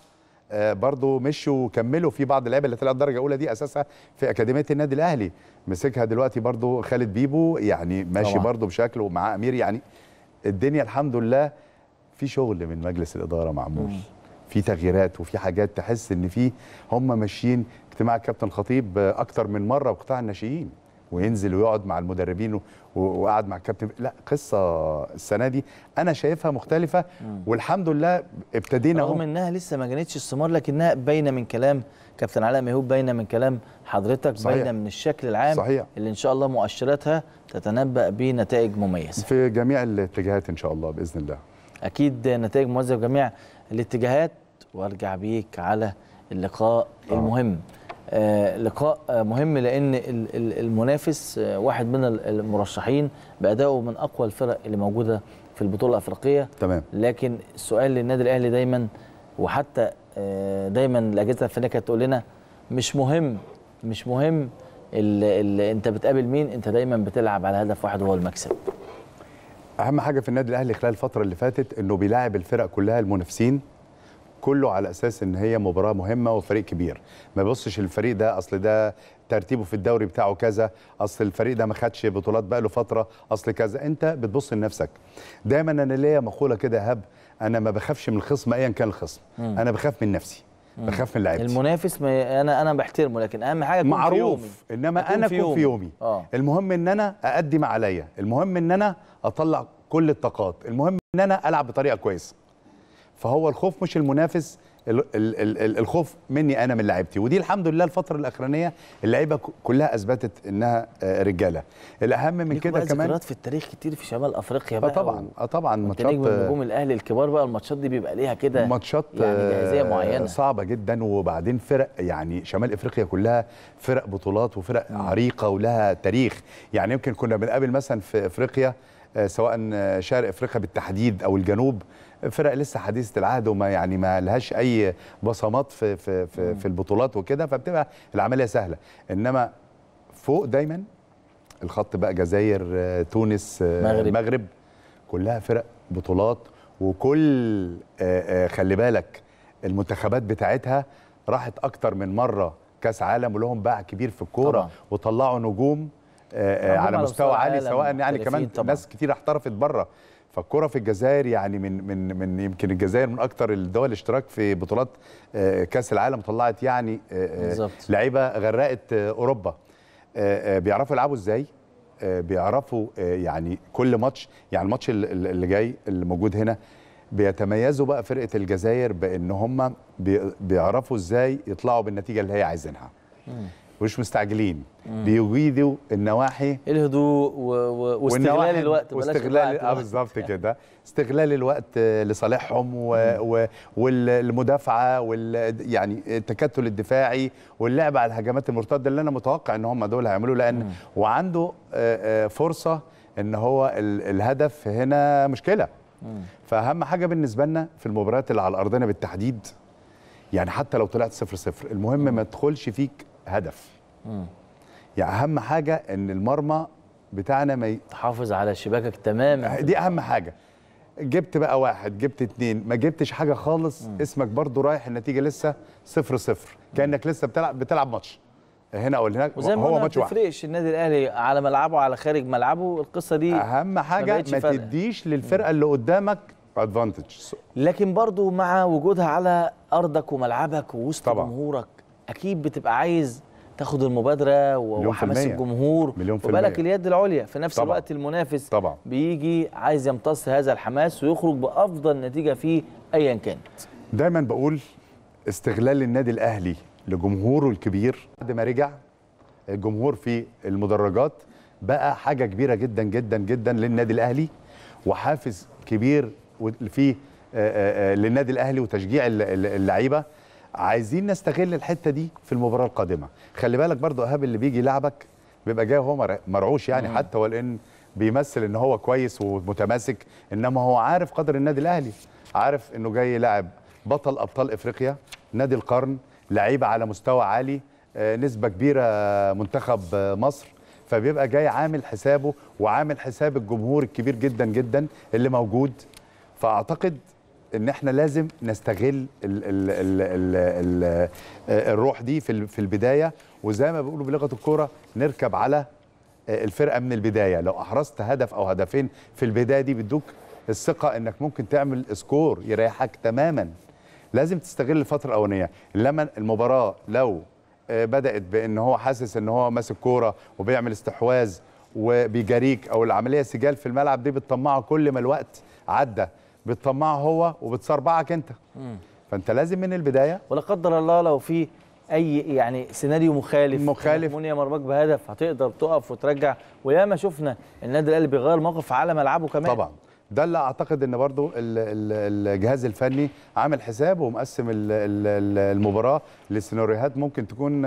آه، برضه مشوا وكملوا في بعض اللعيبه اللي طلعت الدرجه الاولى دي اساسها في اكاديميه النادي الاهلي مسكها دلوقتي برضه خالد بيبو يعني ماشي برضه بشكل ومعاه امير يعني الدنيا الحمد لله في شغل من مجلس الاداره معمول في تغييرات وفي حاجات تحس ان في هم ماشيين اجتماع كابتن خطيب اكتر من مره وقطاع الناشئين وينزل ويقعد مع المدربين وقعد مع الكابتن لا قصه السنه دي انا شايفها مختلفه والحمد لله ابتدينا رغم انها لسه ما جنتش الثمار لكنها باينه من كلام كابتن علاء ميهوب باينه من كلام حضرتك صحيح. باينه من الشكل العام صحيح. اللي ان شاء الله مؤشراتها تتنبأ بنتائج مميزه في جميع الاتجاهات ان شاء الله باذن الله اكيد نتائج مميزه في جميع الاتجاهات وارجع بيك على اللقاء أوه. المهم آه، لقاء آه، مهم لان المنافس آه، واحد من المرشحين بادائه من اقوى الفرق اللي موجوده في البطوله الافريقيه تمام لكن السؤال للنادي الاهلي دايما وحتى دايما الاجهزه الفنيه كانت تقول لنا مش مهم مش مهم اللي انت بتقابل مين انت دايما بتلعب على هدف واحد وهو المكسب اهم حاجه في النادي الاهلي خلال الفتره اللي فاتت انه بيلاعب الفرق كلها المنافسين كله على اساس ان هي مباراه مهمه وفريق كبير ما يبصش الفريق ده اصل ده ترتيبه في الدوري بتاعه كذا اصل الفريق ده ما خدش بطولات بقى له فتره اصل كذا انت بتبص لنفسك دايما انا ليا مقوله كده هب انا ما بخافش من الخصم ايا كان الخصم م. انا بخاف من نفسي بخاف من لعيبتي المنافس ما انا انا بحترمه لكن اهم حاجه أكون معروف في يومي. انما انا اكون في يومي آه. المهم ان انا اقدم عليا المهم ان انا اطلع كل الطاقات المهم ان انا العب بطريقه كويسه فهو الخوف مش المنافس الخوف مني انا من لعيبتي ودي الحمد لله الفتره الاخرانيه اللعيبه كلها اثبتت انها آه، رجاله الاهم من كده كمان ذكريات في التاريخ كتير في شمال افريقيا آه، بقى طبعا اه طبعا ماتشات نجوم الاهلي الكبار بقى الماتشات دي بيبقى ليها كده ماتشات يعني جاهزيه آه، معينه صعبه جدا وبعدين فرق يعني شمال افريقيا كلها فرق بطولات وفرق عريقه ولها تاريخ يعني يمكن كنا بنقابل مثلا في افريقيا آه، سواء شرق افريقيا بالتحديد او الجنوب فرق لسه حديثه العهد وما يعني ما لهاش اي بصمات في في في, في البطولات وكده فبتبقى العمليه سهله انما فوق دايما الخط بقى جزائر آه، تونس آه، مغرب. المغرب كلها فرق بطولات وكل خلي بالك المنتخبات بتاعتها راحت اكتر من مره كاس عالم ولهم باع كبير في الكوره وطلعوا نجوم آه، آه، على مستوى عالي سواء يعني كمان طبعًا. ناس كتير احترفت بره فالكره في الجزائر يعني من من من يمكن الجزائر من اكثر الدول اشتراك في بطولات آه، كاس العالم طلعت يعني لعيبه غرقت اوروبا بيعرفوا يلعبوا ازاي بيعرفوا يعني كل ماتش يعني الماتش اللي جاي اللي موجود هنا بيتميزوا بقى فرقه الجزائر بان هم بيعرفوا ازاي يطلعوا بالنتيجه اللي هي عايزينها ومش مستعجلين بيجيدوا النواحي الهدوء و... و... واستغلال الوقت واستغلال آه، بالظبط كده استغلال الوقت آه، لصالحهم و... و... والمدافعه وال... يعني التكتل الدفاعي واللعب على الهجمات المرتده اللي انا متوقع ان هم دول هيعملوا لان مم. وعنده آه، فرصه ان هو الهدف هنا مشكله فاهم حاجه بالنسبه لنا في المباريات اللي على الارضنا بالتحديد يعني حتى لو طلعت صفر صفر المهم ما تدخلش فيك هدف يعني اهم حاجه ان المرمى بتاعنا ما ي... تحافظ على شباكك تماما دي اهم حاجه جبت بقى واحد جبت اتنين ما جبتش حاجه خالص مم. اسمك برضو رايح النتيجه لسه صفر صفر كانك لسه بتلعب بتلعب ماتش هنا او هناك وزي ما هو ماتش واحد ما تفرقش النادي الاهلي على ملعبه على خارج ملعبه القصه دي اهم حاجه ما, ما تديش للفرقه اللي قدامك ادفانتج لكن برضو مع وجودها على ارضك وملعبك ووسط جمهورك اكيد بتبقى عايز تاخد المبادره وحماس الجمهور وبالك اليد العليا في نفس طبعًا. الوقت المنافس طبعًا. بيجي عايز يمتص هذا الحماس ويخرج بافضل نتيجه فيه ايا كان دايما بقول استغلال النادي الاهلي لجمهوره الكبير بعد ما رجع الجمهور في المدرجات بقى حاجه كبيره جدا جدا جدا للنادي الاهلي وحافز كبير في آه، آه، آه، للنادي الاهلي وتشجيع اللعيبه عايزين نستغل الحته دي في المباراه القادمه خلي بالك برضو ايهاب اللي بيجي يلعبك بيبقى جاي هو مرعوش يعني مم. حتى ولان بيمثل ان هو كويس ومتماسك انما هو عارف قدر النادي الاهلي عارف انه جاي لاعب بطل ابطال افريقيا نادي القرن لعيبه على مستوى عالي آه، نسبه كبيره منتخب آه، مصر فبيبقى جاي عامل حسابه وعامل حساب الجمهور الكبير جدا جدا اللي موجود فاعتقد ان احنا لازم نستغل الـ الـ الـ الـ الـ الروح دي في في البدايه وزي ما بيقولوا بلغه الكوره نركب على الفرقه من البدايه لو احرزت هدف او هدفين في البدايه دي بيدوك الثقه انك ممكن تعمل سكور يريحك تماما لازم تستغل الفتره الاولانيه لما المباراه لو آه، بدات بان هو حاسس ان هو ماسك كوره وبيعمل استحواذ وبيجاريك او العمليه سجال في الملعب دي بتطمعه كل ما الوقت عدى بتطمعه هو وبتصربعك انت فانت لازم من البدايه ولا قدر الله لو في اي يعني سيناريو مخالف مخالف مونيا مرماك بهدف هتقدر تقف وترجع وياما شفنا النادي الاهلي بيغير موقف على ملعبه كمان طبعا ده اللي اعتقد ان برضو الجهاز الفني عامل حساب ومقسم المباراه لسيناريوهات ممكن تكون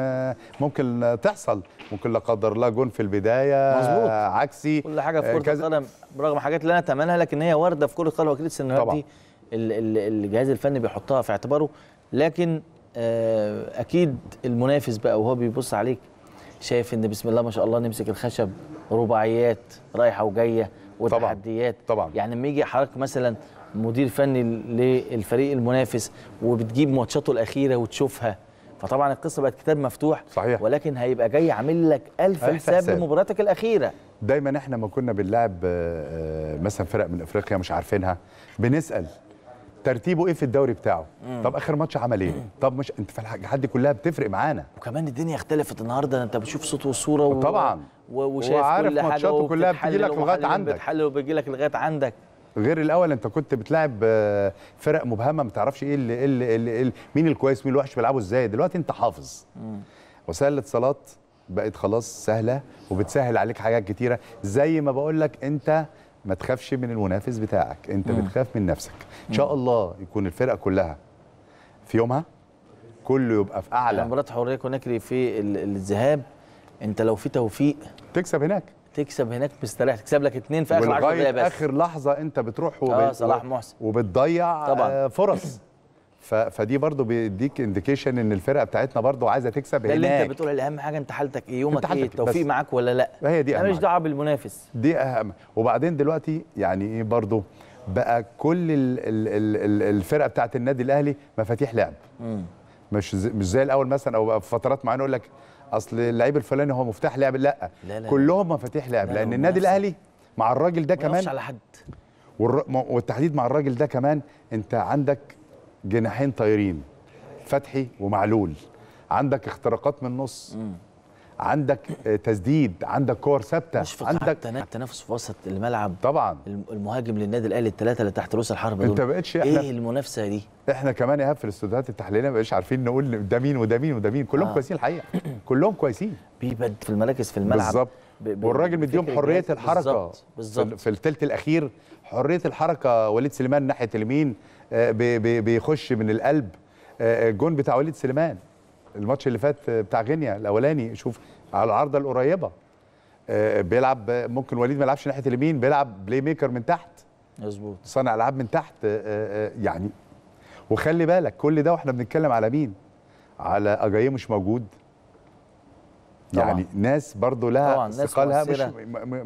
ممكن تحصل ممكن لا قدر الله جون في البدايه مظبوط عكسي كل حاجه في كره القدم برغم حاجات اللي انا اتمناها لكن هي وارده في كره القدم واكيد السيناريوهات دي الجهاز الفني بيحطها في اعتباره لكن آه، اكيد المنافس بقى وهو بيبص عليك شايف ان بسم الله ما شاء الله نمسك الخشب رباعيات رايحه وجايه وتحديات طبعا, يعني لما يجي حضرتك مثلا مدير فني للفريق المنافس وبتجيب ماتشاته الاخيره وتشوفها فطبعا القصه بقت كتاب مفتوح صحيح ولكن هيبقى جاي عامل لك ألف, حساب لمباراتك الاخيره دايما احنا ما كنا بنلعب آه، آه، مثلا فرق من افريقيا مش عارفينها بنسال ترتيبه ايه في الدوري بتاعه مم. طب اخر ماتش عمل ايه طب مش انت فالحاجات دي كلها بتفرق معانا وكمان الدنيا اختلفت النهارده انت بتشوف صوت وصوره و... طبعا وشايف كل حاجه ماتشاته كلها بتجي لك لغايه عندك بتحلل وبيجي لك لغايه عندك غير الاول انت كنت بتلعب آه، فرق مبهمه ما تعرفش ايه اللي, إيه اللي, إيه اللي, إيه اللي مين الكويس مين الوحش بيلعبوا ازاي دلوقتي انت حافظ وسائل الاتصالات بقت خلاص سهله وبتسهل عليك حاجات كتيره زي ما بقول لك انت ما تخافش من المنافس بتاعك انت مم. بتخاف من نفسك ان شاء الله يكون الفرقه كلها في يومها كله يبقى في اعلى يعني مباراه حريه كونكري في الذهاب انت لو في توفيق تكسب هناك تكسب هناك مستريح تكسب لك اثنين في اخر 10 دقايق بس اخر لحظه انت بتروح وب... آه صلاح محسن وبتضيع آه، طبعا. فرص ف... فدي برضو بيديك انديكيشن ان الفرقه بتاعتنا برضو عايزه تكسب هناك اللي انت بتقول اهم حاجه انت حالتك ايه يومك ايه التوفيق معاك ولا لا هي دي انا ماليش دعوه بالمنافس دي اهم وبعدين دلوقتي يعني ايه برضو بقى كل ال... ال... ال... الفرقه بتاعت النادي الاهلي مفاتيح لعب مش زي... مش زي الاول مثلا او في فترات معينه يقول لك اصل اللعيب الفلاني هو مفتاح لعب لا, لا, لا كلهم مفاتيح لعب لا لان النادي الاهلي مع الراجل ده كمان على حد والر... والتحديد مع الراجل ده كمان انت عندك جناحين طايرين فتحي ومعلول عندك اختراقات من النص عندك آه، تسديد عندك كور ثابته عندك تنافس في وسط الملعب طبعا المهاجم للنادي الاهلي الثلاثه اللي تحت رؤوس الحرب دول انت بقتش احنا ايه المنافسه دي احنا كمان ايهاب في الاستوديوهات التحليليه ما بقاش عارفين نقول ده مين وده مين وده مين كلهم آه. كويسين الحقيقه كلهم كويسين بيبد في المراكز في الملعب بالظبط والراجل مديهم حريه الحركه بالظبط بالظبط في الثلث الاخير حريه الحركه وليد سليمان ناحيه اليمين آه، بيخش من القلب الجون آه، بتاع وليد سليمان الماتش اللي فات آه، بتاع غينيا الاولاني شوف على العارضه القريبه آه، بيلعب آه، ممكن وليد ما يلعبش ناحيه اليمين بيلعب بلاي ميكر من تحت مظبوط صانع العاب من تحت يعني وخلي بالك كل ده واحنا بنتكلم على مين على اجايه مش موجود طبعا. يعني ناس برضو لها ثقلها مش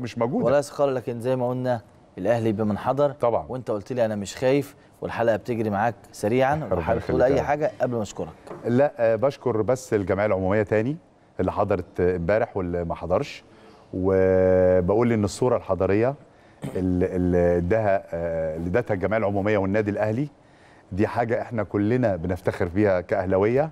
مش موجوده ولا ثقال لكن زي ما قلنا الاهلي بمنحدر طبعا وانت قلت لي انا مش خايف والحلقه بتجري معاك سريعا وحابب تقول اي حاجه قبل ما اشكرك لا آه، بشكر بس الجمعيه العموميه تاني اللي حضرت امبارح واللي ما حضرش وبقول ان الصوره الحضاريه اللي اداها آه، اللي ادتها الجمعيه العموميه والنادي الاهلي دي حاجه احنا كلنا بنفتخر بيها كاهلاويه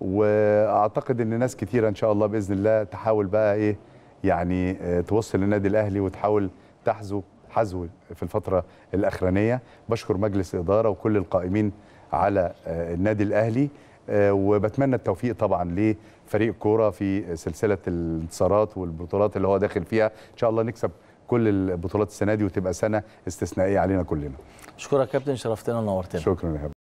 واعتقد ان ناس كتيره ان شاء الله باذن الله تحاول بقى ايه يعني آه، توصل للنادي الاهلي وتحاول تحذو حزو في الفترة الأخرانية بشكر مجلس الإدارة وكل القائمين على آه، النادي الأهلي آه، وبتمنى التوفيق طبعا لفريق كورة في سلسلة الانتصارات والبطولات اللي هو داخل فيها إن شاء الله نكسب كل البطولات السنة دي وتبقى سنة استثنائية علينا كلنا شكرا كابتن شرفتنا ونورتنا شكرا يا